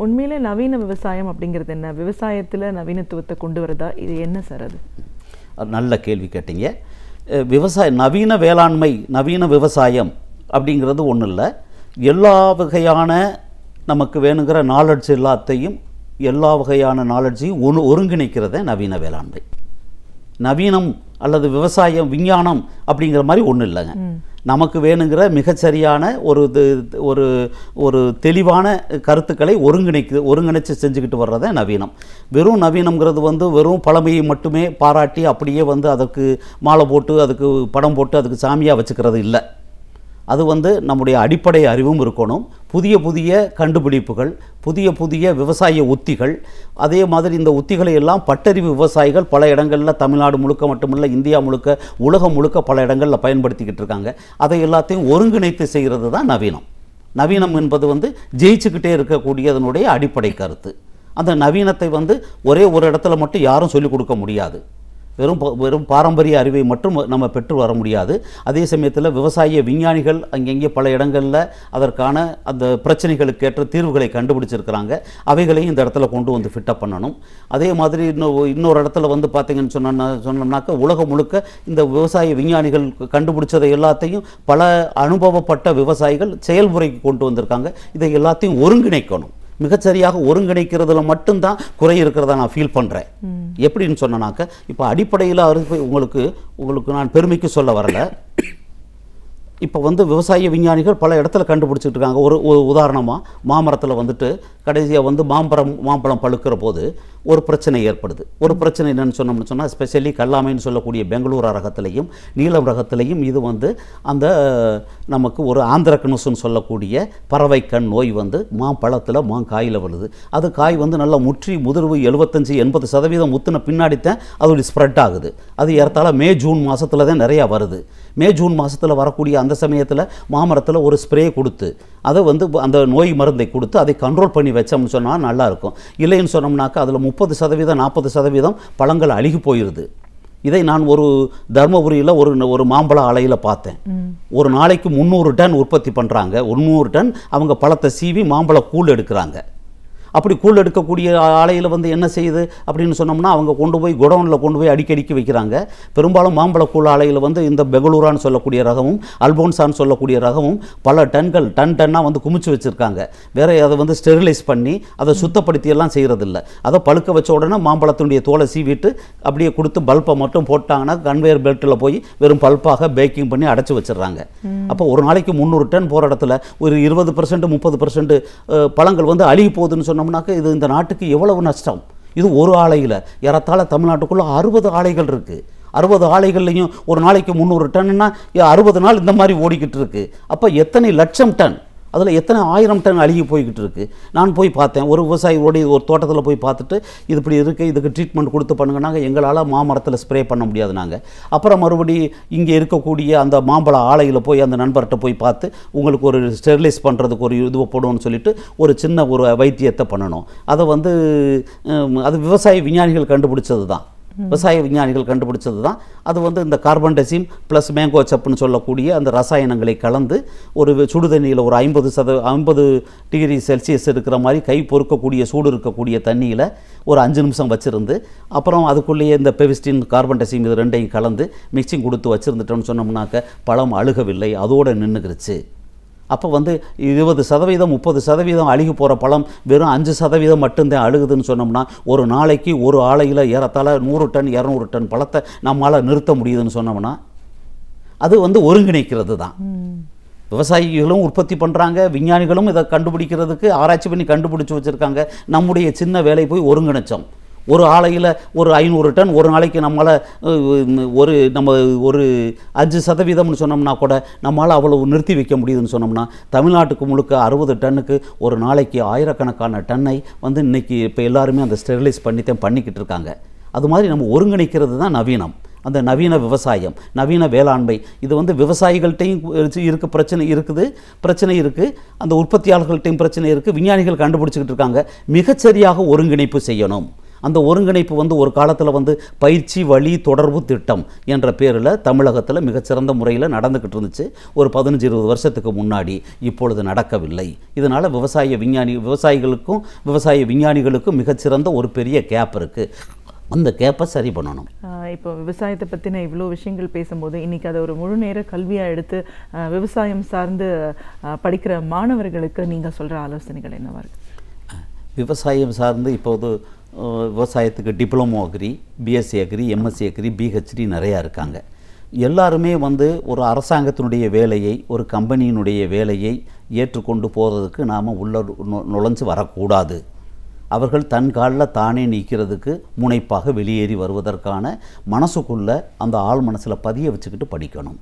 உண்மையிலே நவீன விவசாயம் அப்படிங்கிறது என்ன விவசாயத்தில் நவீனத்துவத்தை கொண்டு வரதா இது என்ன சார் அது நல்ல கேள்வி கேட்டீங்க விவசாய நவீன வேளாண்மை நவீன விவசாயம் அப்படிங்கிறது ஒன்றும் இல்லை எல்லா வகையான நமக்கு வேணுங்கிற நாலெட்ஜ் எல்லாத்தையும் எல்லா வகையான நாலெட்ஜையும் ஒன்று ஒருங்கிணைக்கிறத நவீன வேளாண்மை நவீனம் அல்லது விவசாயம் விஞ்ஞானம் அப்படிங்கிற மாதிரி ஒன்றும் இல்லைங்க நமக்கு வேணுங்கிற மிகச்சரியான ஒரு ஒரு ஒரு தெளிவான கருத்துக்களை ஒருங்கிணைக்கு ஒருங்கிணைச்சு செஞ்சுக்கிட்டு வர்றதை நவீனம் வெறும் நவீனம்ங்கிறது வந்து வெறும் பழமையை மட்டுமே பாராட்டி அப்படியே வந்து அதுக்கு மாலை போட்டு அதுக்கு படம் போட்டு அதுக்கு சாமியாக வச்சுக்கிறது இல்லை அது வந்து நம்முடைய அடிப்படை அறிவும் இருக்கணும் புதிய புதிய கண்டுபிடிப்புகள் புதிய புதிய விவசாய உத்திகள் அதே மாதிரி இந்த உத்திகளை எல்லாம் பட்டறிவு விவசாயிகள் பல இடங்களில் தமிழ்நாடு முழுக்க மட்டுமில்லை இந்தியா முழுக்க உலகம் முழுக்க பல இடங்களில் பயன்படுத்திக்கிட்டு இருக்காங்க அதை எல்லாத்தையும் ஒருங்கிணைத்து செய்கிறது தான் நவீனம் நவீனம் என்பது வந்து ஜெயிச்சுக்கிட்டே இருக்கக்கூடியதனுடைய அடிப்படை கருத்து அந்த நவீனத்தை வந்து ஒரே ஒரு இடத்துல மட்டும் யாரும் சொல்லிக் கொடுக்க முடியாது வெறும் வெறும் பாரம்பரிய அறிவை மட்டும் நம்ம பெற்று வர முடியாது அதே சமயத்தில் விவசாய விஞ்ஞானிகள் அங்கங்கே பல இடங்களில் அதற்கான அந்த பிரச்சனைகளுக்கு ஏற்ற தீர்வுகளை கண்டுபிடிச்சிருக்கிறாங்க அவைகளையும் இந்த இடத்துல கொண்டு வந்து ஃபிட்டப் பண்ணணும் அதே மாதிரி இன்னும் இன்னொரு இடத்துல வந்து பார்த்திங்கன்னு சொன்ன சொன்னோம்னாக்கா உலகம் முழுக்க இந்த விவசாய விஞ்ஞானிகள் கண்டுபிடிச்சதை எல்லாத்தையும் பல அனுபவப்பட்ட விவசாயிகள் செயல்முறைக்கு கொண்டு வந்திருக்காங்க இதை எல்லாத்தையும் ஒருங்கிணைக்கணும் மிகச்சரியாக ஒருங்கிணைக்கிறதுல மட்டும்தான் குறை இருக்கிறதா நான் ஃபீல் பண்ணுறேன் எப்படின்னு சொன்னனாக்க இப்போ அடிப்படையில் அறுவை உங்களுக்கு உங்களுக்கு நான் பெருமைக்கு சொல்ல வரல இப்போ வந்து விவசாய விஞ்ஞானிகள் பல இடத்துல கண்டுபிடிச்சிட்டு இருக்காங்க ஒரு உதாரணமாக மாமரத்தில் வந்துட்டு கடைசியாக வந்து மாம்பழம் மாம்பழம் பழுக்கிற போது ஒரு பிரச்சனை ஏற்படுது ஒரு பிரச்சனை என்னென்னு சொன்னோம்னு சொன்னால் ஸ்பெஷலி கல்லாமைன்னு சொல்லக்கூடிய பெங்களூர் ரகத்திலையும் நீலம் ரகத்திலையும் இது வந்து அந்த நமக்கு ஒரு ஆந்திரக்கணுசுன்னு சொல்லக்கூடிய பறவை கண் நோய் வந்து மாம்பழத்தில் மாங்காயில் வருது அது காய் வந்து நல்லா முற்றி முதிர்வு எழுபத்தஞ்சி எண்பது சதவீதம் முத்தின பின்னாடி தான் அதோடைய ஸ்ப்ரெட் ஆகுது அது ஏறத்தால மே ஜூன் மாதத்தில் தான் நிறையா வருது மே ஜூன் மாதத்தில் வரக்கூடிய அந்த சமயத்தில் மாமரத்தில் ஒரு ஸ்ப்ரே கொடுத்து அதை வந்து அந்த நோய் மருந்தை கொடுத்து அதை கண்ட்ரோல் பண்ணி வச்சோம்னு சொன்னால் நல்லாயிருக்கும் இல்லைன்னு சொன்னோம்னாக்கா அதில் முப்பது முப்பது சதவீதம் நாற்பது சதவீதம் பழங்கள் அழுகி போயிடுது இதை நான் ஒரு தர்மபுரியில் ஒரு ஒரு மாம்பழ ஆலையில் பார்த்தேன் ஒரு நாளைக்கு முந்நூறு டன் உற்பத்தி பண்ணுறாங்க முந்நூறு டன் அவங்க பழத்தை சீவி மாம்பழ கூழ் எடுக்கிறாங்க அப்படி கூழ் எடுக்கக்கூடிய ஆலையில் வந்து என்ன செய்யுது அப்படின்னு சொன்னோம்னா அவங்க கொண்டு போய் குடவுனில் கொண்டு போய் அடிக்கடிக்கு வைக்கிறாங்க பெரும்பாலும் மாம்பழ கூழ் ஆலையில் வந்து இந்த பெகலூரான்னு சொல்லக்கூடிய ரகமும் அல்போன்சான்னு சொல்லக்கூடிய ரகமும் பல டன்கள் டன் டன்னாக வந்து குமிச்சு வச்சுருக்காங்க வேற அதை வந்து ஸ்டெரிலைஸ் பண்ணி அதை சுத்தப்படுத்தி எல்லாம் செய்கிறதில்ல அதை பழுக்க வச்ச உடனே மாம்பழத்தினுடைய தோலை சீவிட்டு அப்படியே கொடுத்து பல்பை மட்டும் போட்டாங்கன்னா கன்வேயர் பெல்ட்டில் போய் வெறும் பல்பாக பேக்கிங் பண்ணி அடைச்சி வச்சிடுறாங்க அப்போ ஒரு நாளைக்கு முந்நூறு டன் போகிற இடத்துல ஒரு இருபது பர்சன்ட் முப்பது பர்சன்ட் பழங்கள் வந்து அழுகி போகுதுன்னு சொன்னோம் பண்ணோம்னாக்க இது இந்த நாட்டுக்கு எவ்வளவு நஷ்டம் இது ஒரு ஆலையில் ஏறத்தாழ தமிழ்நாட்டுக்குள்ளே அறுபது ஆலைகள் இருக்குது அறுபது ஆலைகள்லையும் ஒரு நாளைக்கு முந்நூறு டன்னுன்னா அறுபது நாள் இந்த மாதிரி ஓடிக்கிட்டு இருக்குது அப்போ எத்தனை லட்சம் டன் அதில் எத்தனை ஆயிரம் டன் அழுகி போய்கிட்டு இருக்குது நான் போய் பார்த்தேன் ஒரு விவசாயியோடைய ஒரு தோட்டத்தில் போய் பார்த்துட்டு இது இப்படி இருக்குது இதுக்கு ட்ரீட்மெண்ட் கொடுத்து பண்ணுங்கனாங்க எங்களால் மாமரத்தில் ஸ்ப்ரே பண்ண முடியாது நாங்கள் அப்புறம் மறுபடி இங்கே இருக்கக்கூடிய அந்த மாம்பழ ஆலையில் போய் அந்த நண்பர்கிட்ட போய் பார்த்து உங்களுக்கு ஒரு ஸ்டெர்லைஸ் பண்ணுறதுக்கு ஒரு இதுவை போடுவோம்னு சொல்லிட்டு ஒரு சின்ன ஒரு வைத்தியத்தை பண்ணணும் அதை வந்து அது விவசாய விஞ்ஞானிகள் கண்டுபிடிச்சது தான் விவசாய விஞ்ஞானிகள் கண்டுபிடிச்சது தான் அது வந்து இந்த கார்பன் டெசிம் ப்ளஸ் மேங்கோ சப்புன்னு சொல்லக்கூடிய அந்த ரசாயனங்களை கலந்து ஒரு சுடு தண்ணியில் ஒரு ஐம்பது சத ஐம்பது டிகிரி செல்சியஸ் இருக்கிற மாதிரி கை பொறுக்கக்கூடிய சூடு இருக்கக்கூடிய தண்ணியில் ஒரு அஞ்சு நிமிஷம் வச்சுருந்து அப்புறம் அதுக்குள்ளேயே இந்த பெவிஸ்டின் கார்பன் டெசிம் இது ரெண்டையும் கலந்து மிக்சிங் கொடுத்து வச்சுருந்துட்டோம்னு சொன்னோம்னாக்க பழம் அழுகவில்லை அதோடு நின்றுக்கிருச்சு அப்போ வந்து இருபது சதவீதம் முப்பது சதவீதம் அழுகி போகிற பழம் வெறும் அஞ்சு சதவீதம் மட்டும்தான் அழுகுதுன்னு சொன்னோம்னா ஒரு நாளைக்கு ஒரு ஆலையில் ஏறத்தால் நூறு டன் இரநூறு டன் பழத்தை நம்மளால் நிறுத்த முடியுதுன்னு சொன்னோம்னா அது வந்து ஒருங்கிணைக்கிறது தான் விவசாயிகளும் உற்பத்தி பண்ணுறாங்க விஞ்ஞானிகளும் இதை கண்டுபிடிக்கிறதுக்கு ஆராய்ச்சி பண்ணி கண்டுபிடிச்சி வச்சுருக்காங்க நம்முடைய சின்ன வேலை போய் ஒருங்கிணைச்சோம் ஒரு ஆலையில் ஒரு ஐநூறு டன் ஒரு நாளைக்கு நம்மளால் ஒரு நம்ம ஒரு அஞ்சு சதவீதம்னு சொன்னோம்னா கூட நம்மளால் அவ்வளவு நிறுத்தி வைக்க முடியுதுன்னு சொன்னோம்னா தமிழ்நாட்டுக்கு முழுக்க அறுபது டன்னுக்கு ஒரு நாளைக்கு ஆயிரக்கணக்கான டன்னை வந்து இன்றைக்கி இப்போ எல்லாருமே அந்த ஸ்டெரிலைஸ் பண்ணித்தான் பண்ணிக்கிட்டு இருக்காங்க அது மாதிரி நம்ம ஒருங்கிணைக்கிறது தான் நவீனம் அந்த நவீன விவசாயம் நவீன வேளாண்மை இது வந்து விவசாயிகள்கிட்டையும் இருக்க பிரச்சனை இருக்குது பிரச்சனை இருக்குது அந்த உற்பத்தியாளர்கள்ட்டையும் பிரச்சனை இருக்குது விஞ்ஞானிகள் கண்டுபிடிச்சிக்கிட்டு இருக்காங்க மிகச்சரியாக ஒருங்கிணைப்பு செய்யணும் அந்த ஒருங்கிணைப்பு வந்து ஒரு காலத்தில் வந்து பயிற்சி வழி தொடர்பு திட்டம் என்ற பேரில் தமிழகத்தில் மிகச்சிறந்த முறையில் நடந்துக்கிட்டு இருந்துச்சு ஒரு பதினஞ்சு இருபது வருஷத்துக்கு முன்னாடி இப்பொழுது நடக்கவில்லை இதனால் விவசாய விஞ்ஞானி விவசாயிகளுக்கும் விவசாய விஞ்ஞானிகளுக்கும் மிகச்சிறந்த ஒரு பெரிய கேப் இருக்குது அந்த கேப்பை சரி பண்ணணும் இப்போ விவசாயத்தை பற்றின இவ்வளோ விஷயங்கள் பேசும்போது இன்றைக்கி அதை ஒரு முழு நேர கல்வியாக எடுத்து விவசாயம் சார்ந்து படிக்கிற மாணவர்களுக்கு நீங்கள் சொல்கிற ஆலோசனைகள் என்னவாக இருக்குது விவசாயம் சார்ந்து இப்போது விவசாயத்துக்கு diploma agri BSc agri MSc agri PhD நிறையா இருக்காங்க எல்லாருமே வந்து ஒரு அரசாங்கத்தினுடைய வேலையை ஒரு கம்பெனியினுடைய வேலையை ஏற்றுக்கொண்டு போகிறதுக்கு நாம் உள்ள நுழைஞ்சு வரக்கூடாது அவர்கள் தன் காலில் தானே நிற்கிறதுக்கு முனைப்பாக வெளியேறி வருவதற்கான மனசுக்குள்ளே அந்த ஆள் மனசில் பதிய வச்சுக்கிட்டு படிக்கணும்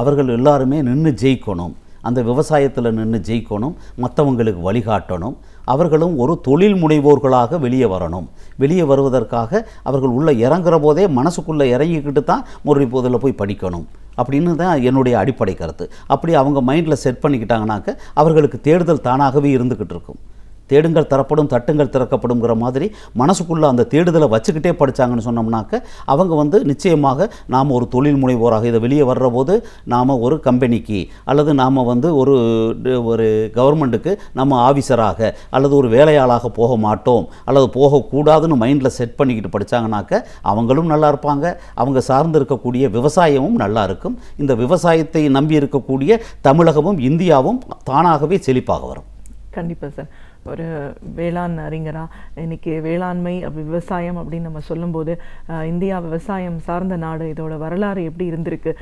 அவர்கள் எல்லாருமே நின்று ஜெயிக்கணும் அந்த விவசாயத்தில் நின்று ஜெயிக்கணும் மற்றவங்களுக்கு வழிகாட்டணும் அவர்களும் ஒரு தொழில் முனைவோர்களாக வெளியே வரணும் வெளியே வருவதற்காக அவர்கள் உள்ளே இறங்குற போதே மனசுக்குள்ளே இறங்கிக்கிட்டு தான் முரளி போதில் போய் படிக்கணும் அப்படின்னு தான் என்னுடைய அடிப்படை கருத்து அப்படி அவங்க மைண்டில் செட் பண்ணிக்கிட்டாங்கனாக்க அவர்களுக்கு தேடுதல் தானாகவே இருந்துக்கிட்டு இருக்கும் தேடுங்கள் தரப்படும் தட்டுங்கள் திறக்கப்படுங்கிற மாதிரி மனசுக்குள்ளே அந்த தேடுதலை வச்சுக்கிட்டே படித்தாங்கன்னு சொன்னோம்னாக்க அவங்க வந்து நிச்சயமாக நாம் ஒரு தொழில் முனைவோராக இதை வெளியே வர்ற போது நாம் ஒரு கம்பெனிக்கு அல்லது நாம் வந்து ஒரு ஒரு கவர்மெண்ட்டுக்கு நம்ம ஆஃபீஸராக அல்லது ஒரு வேலையாளாக போக மாட்டோம் அல்லது போகக்கூடாதுன்னு மைண்டில் செட் பண்ணிக்கிட்டு படித்தாங்கனாக்க அவங்களும் நல்லா இருப்பாங்க அவங்க சார்ந்து இருக்கக்கூடிய விவசாயமும் நல்லா இருக்கும் இந்த விவசாயத்தை நம்பி இருக்கக்கூடிய தமிழகமும் இந்தியாவும் தானாகவே செழிப்பாக வரும் கண்டிப்பாக சார் ஒரு வேளாண் அறிஞராக இன்றைக்கி வேளாண்மை விவசாயம் அப்படின்னு நம்ம சொல்லும்போது இந்தியா விவசாயம் சார்ந்த நாடு இதோட வரலாறு எப்படி இருந்திருக்கு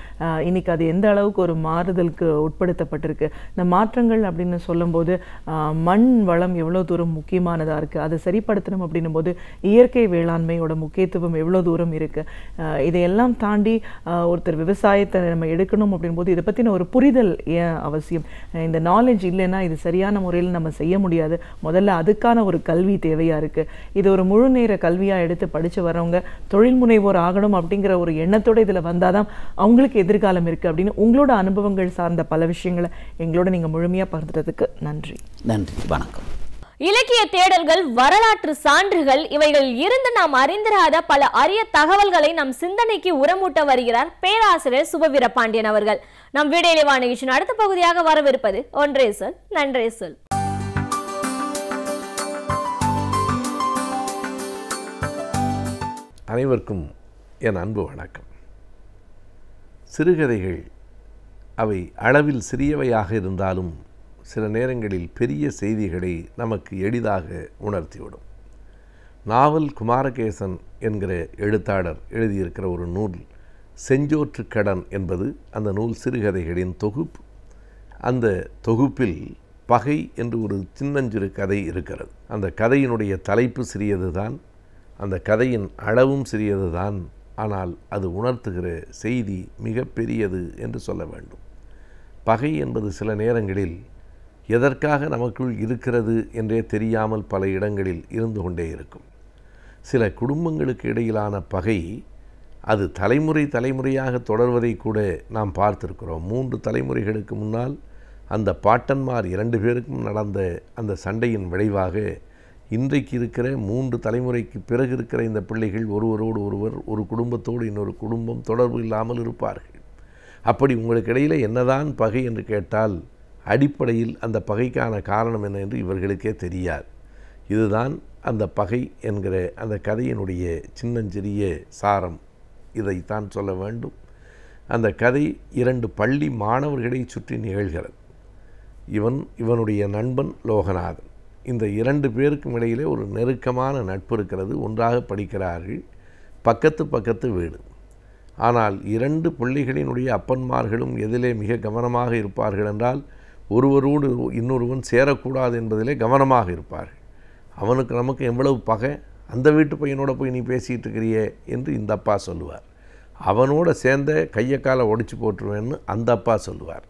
இன்றைக்கி அது எந்த அளவுக்கு ஒரு மாறுதலுக்கு உட்படுத்தப்பட்டிருக்கு இந்த மாற்றங்கள் அப்படின்னு சொல்லும்போது மண் வளம் எவ்வளோ தூரம் முக்கியமானதாக இருக்குது அதை சரிப்படுத்தணும் அப்படின்னும் போது இயற்கை வேளாண்மையோட முக்கியத்துவம் எவ்வளோ தூரம் இருக்குது இதையெல்லாம் தாண்டி ஒருத்தர் விவசாயத்தை நம்ம எடுக்கணும் அப்படின்போது இதை பற்றின ஒரு புரிதல் ஏன் அவசியம் இந்த நாலேஜ் இல்லைன்னா இது சரியான முறையில் நம்ம செய்ய முடியாது முதல்ல அதுக்கான ஒரு கல்வி தேவையாக இருக்குது இது ஒரு முழு நேர கல்வியாக எடுத்து படித்து வரவங்க தொழில் முனைவோர் ஆகணும் அப்படிங்கிற ஒரு எண்ணத்தோடு இதில் வந்தால் தான் அவங்களுக்கு எதிர்காலம் இருக்குது அப்படின்னு உங்களோட அனுபவங்கள் சார்ந்த பல விஷயங்களை எங்களோட நீங்கள் முழுமையாக பகிர்ந்துட்டதுக்கு நன்றி நன்றி வணக்கம் இலக்கிய தேடல்கள் வரலாற்று சான்றுகள் இவைகள் இருந்து நாம் அறிந்திராத பல அரிய தகவல்களை நம் சிந்தனைக்கு உரமூட்ட வருகிறார் பேராசிரியர் சுபவீர பாண்டியன் அவர்கள் நம் வீடியோ நிகழ்ச்சியின் அடுத்த பகுதியாக வரவிருப்பது ஒன்றே சொல் நன்றே சொல் அனைவருக்கும் என் அன்பு வணக்கம் சிறுகதைகள் அவை அளவில் சிறியவையாக இருந்தாலும் சில நேரங்களில் பெரிய செய்திகளை நமக்கு எளிதாக உணர்த்திவிடும் நாவல் குமாரகேசன் என்கிற எழுத்தாளர் எழுதியிருக்கிற ஒரு நூல் செஞ்சோற்று கடன் என்பது அந்த நூல் சிறுகதைகளின் தொகுப்பு அந்த தொகுப்பில் பகை என்று ஒரு சின்னஞ்சிறு கதை இருக்கிறது அந்த கதையினுடைய தலைப்பு சிறியதுதான் அந்த கதையின் அளவும் சிறியது தான் ஆனால் அது உணர்த்துகிற செய்தி மிக பெரியது என்று சொல்ல வேண்டும் பகை என்பது சில நேரங்களில் எதற்காக நமக்குள் இருக்கிறது என்றே தெரியாமல் பல இடங்களில் இருந்து கொண்டே இருக்கும் சில குடும்பங்களுக்கு இடையிலான பகை அது தலைமுறை தலைமுறையாக தொடர்வதை கூட நாம் பார்த்திருக்கிறோம் மூன்று தலைமுறைகளுக்கு முன்னால் அந்த பாட்டன்மார் இரண்டு பேருக்கும் நடந்த அந்த சண்டையின் விளைவாக இன்றைக்கு இருக்கிற மூன்று தலைமுறைக்கு பிறகு இருக்கிற இந்த பிள்ளைகள் ஒருவரோடு ஒருவர் ஒரு குடும்பத்தோடு இன்னொரு குடும்பம் தொடர்பு இல்லாமல் இருப்பார்கள் அப்படி உங்களுக்கு இடையில் என்னதான் பகை என்று கேட்டால் அடிப்படையில் அந்த பகைக்கான காரணம் என்ன என்று இவர்களுக்கே தெரியாது இதுதான் அந்த பகை என்கிற அந்த கதையினுடைய சின்னஞ்சிறிய சாரம் இதைத்தான் சொல்ல வேண்டும் அந்த கதை இரண்டு பள்ளி மாணவர்களை சுற்றி நிகழ்கிறது இவன் இவனுடைய நண்பன் லோகநாதன் இந்த இரண்டு பேருக்கும் இடையிலே ஒரு நெருக்கமான நட்பு இருக்கிறது ஒன்றாக படிக்கிறார்கள் பக்கத்து பக்கத்து வீடு ஆனால் இரண்டு பிள்ளைகளினுடைய அப்பன்மார்களும் எதிலே மிக கவனமாக இருப்பார்கள் என்றால் ஒருவரோடு இன்னொருவன் சேரக்கூடாது என்பதிலே கவனமாக இருப்பார்கள் அவனுக்கு நமக்கு எவ்வளவு பகை அந்த வீட்டு பையனோட போய் நீ பேசிகிட்டு இருக்கிறியே என்று இந்த அப்பா சொல்லுவார் அவனோட சேர்ந்த கையை காலை ஒடிச்சு போட்டுருவேன்னு அந்த அப்பா சொல்லுவார்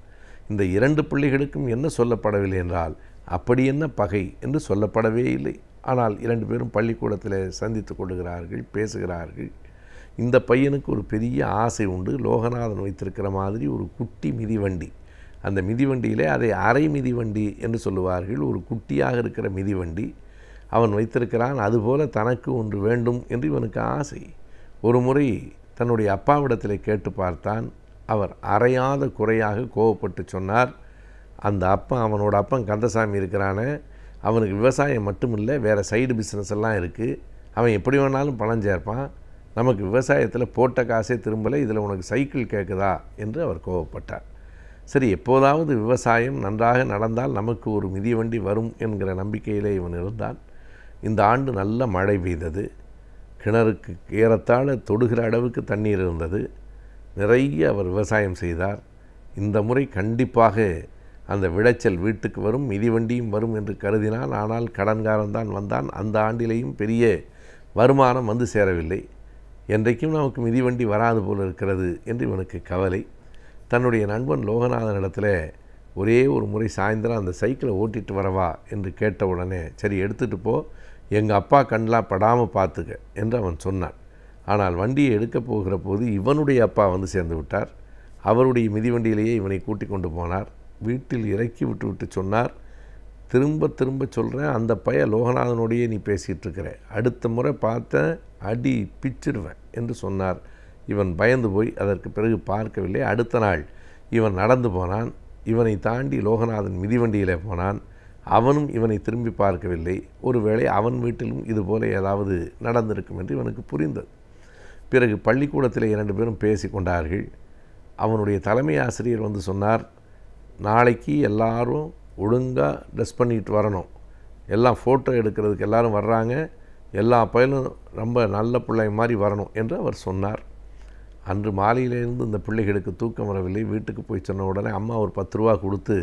இந்த இரண்டு பிள்ளைகளுக்கும் என்ன சொல்லப்படவில்லை என்றால் அப்படி என்ன பகை என்று சொல்லப்படவே இல்லை ஆனால் இரண்டு பேரும் பள்ளிக்கூடத்தில் சந்தித்து கொள்கிறார்கள் பேசுகிறார்கள் இந்த பையனுக்கு ஒரு பெரிய ஆசை உண்டு லோகநாதன் வைத்திருக்கிற மாதிரி ஒரு குட்டி மிதிவண்டி அந்த மிதிவண்டியிலே அதை அரை மிதிவண்டி என்று சொல்லுவார்கள் ஒரு குட்டியாக இருக்கிற மிதிவண்டி அவன் வைத்திருக்கிறான் அதுபோல தனக்கு ஒன்று வேண்டும் என்று இவனுக்கு ஆசை ஒரு முறை தன்னுடைய அப்பாவிடத்தில் கேட்டு பார்த்தான் அவர் அறையாத குறையாக கோவப்பட்டு சொன்னார் அந்த அப்பன் அவனோட அப்பன் கந்தசாமி இருக்கிறானே அவனுக்கு விவசாயம் மட்டும் இல்லை வேறு சைடு பிஸ்னஸ் எல்லாம் இருக்குது அவன் எப்படி வேணாலும் பணம் சேர்ப்பான் நமக்கு விவசாயத்தில் போட்ட காசே திரும்பலை இதில் உனக்கு சைக்கிள் கேட்குதா என்று அவர் கோவப்பட்டார் சரி எப்போதாவது விவசாயம் நன்றாக நடந்தால் நமக்கு ஒரு மிதிவண்டி வரும் என்கிற நம்பிக்கையிலே இவன் இருந்தான் இந்த ஆண்டு நல்ல மழை பெய்தது கிணறுக்கு ஏறத்தாழ தொடுகிற அளவுக்கு தண்ணீர் இருந்தது நிறைய அவர் விவசாயம் செய்தார் இந்த முறை கண்டிப்பாக அந்த விளைச்சல் வீட்டுக்கு வரும் மிதிவண்டியும் வரும் என்று கருதினான் ஆனால் கடன்காரன்தான் வந்தான் அந்த ஆண்டிலேயும் பெரிய வருமானம் வந்து சேரவில்லை என்றைக்கும் நமக்கு மிதிவண்டி வராது போல் இருக்கிறது என்று இவனுக்கு கவலை தன்னுடைய நண்பன் லோகநாதன் இடத்துல ஒரே ஒரு முறை சாயந்தரம் அந்த சைக்கிளை ஓட்டிகிட்டு வரவா என்று கேட்ட உடனே சரி எடுத்துகிட்டு போ எங்கள் அப்பா கண்ணெலாம் படாமல் பார்த்துக்க என்று அவன் சொன்னான் ஆனால் வண்டியை எடுக்கப் போகிற போது இவனுடைய அப்பா வந்து சேர்ந்து விட்டார் அவருடைய மிதிவண்டியிலேயே இவனை கூட்டி கொண்டு போனார் வீட்டில் இறக்கி விட்டு விட்டு சொன்னார் திரும்ப திரும்ப சொல்கிறேன் அந்த பையன் லோகநாதனோடையே நீ பேசிகிட்டு இருக்கிற அடுத்த முறை பார்த்தேன் அடி பிச்சிடுவேன் என்று சொன்னார் இவன் பயந்து போய் அதற்கு பிறகு பார்க்கவில்லை அடுத்த நாள் இவன் நடந்து போனான் இவனை தாண்டி லோகநாதன் மிதிவண்டியில் போனான் அவனும் இவனை திரும்பி பார்க்கவில்லை ஒருவேளை அவன் வீட்டிலும் இதுபோல ஏதாவது நடந்திருக்கும் என்று இவனுக்கு புரிந்தது பிறகு பள்ளிக்கூடத்தில் இரண்டு பேரும் பேசி கொண்டார்கள் அவனுடைய தலைமை ஆசிரியர் வந்து சொன்னார் நாளைக்கு எல்லோரும் ஒழுங்காக ட்ரெஸ் பண்ணிட்டு வரணும் எல்லாம் ஃபோட்டோ எடுக்கிறதுக்கு எல்லோரும் வர்றாங்க எல்லா பயலும் ரொம்ப நல்ல பிள்ளை மாதிரி வரணும் என்று அவர் சொன்னார் அன்று மாலையிலேருந்து இந்த பிள்ளைகளுக்கு தூக்கம் வரவில்லை வீட்டுக்கு போய் சொன்ன உடனே அம்மா ஒரு பத்து ரூபா கொடுத்து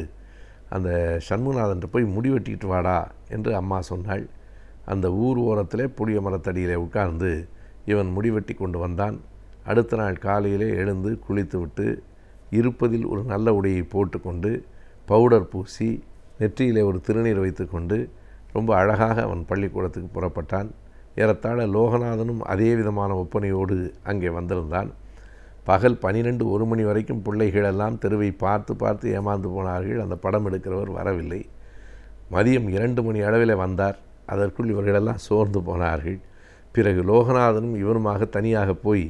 அந்த சண்முகநாதன் போய் முடி வெட்டிட்டு வாடா என்று அம்மா சொன்னாள் அந்த ஊர் ஓரத்திலே புளிய மரத்தடியிலே உட்கார்ந்து இவன் முடிவெட்டி கொண்டு வந்தான் அடுத்த நாள் காலையிலே எழுந்து குளித்து விட்டு இருப்பதில் ஒரு நல்ல உடையை போட்டுக்கொண்டு பவுடர் பூசி நெற்றியிலே ஒரு திருநீர் வைத்துக்கொண்டு ரொம்ப அழகாக அவன் பள்ளிக்கூடத்துக்கு புறப்பட்டான் ஏறத்தாழ லோகநாதனும் அதே விதமான ஒப்பனையோடு அங்கே வந்திருந்தான் பகல் பனிரெண்டு ஒரு மணி வரைக்கும் பிள்ளைகளெல்லாம் தெருவை பார்த்து பார்த்து ஏமாந்து போனார்கள் அந்த படம் எடுக்கிறவர் வரவில்லை மதியம் இரண்டு மணி அளவில் வந்தார் அதற்குள் இவர்களெல்லாம் சோர்ந்து போனார்கள் பிறகு லோகநாதனும் இவருமாக தனியாக போய்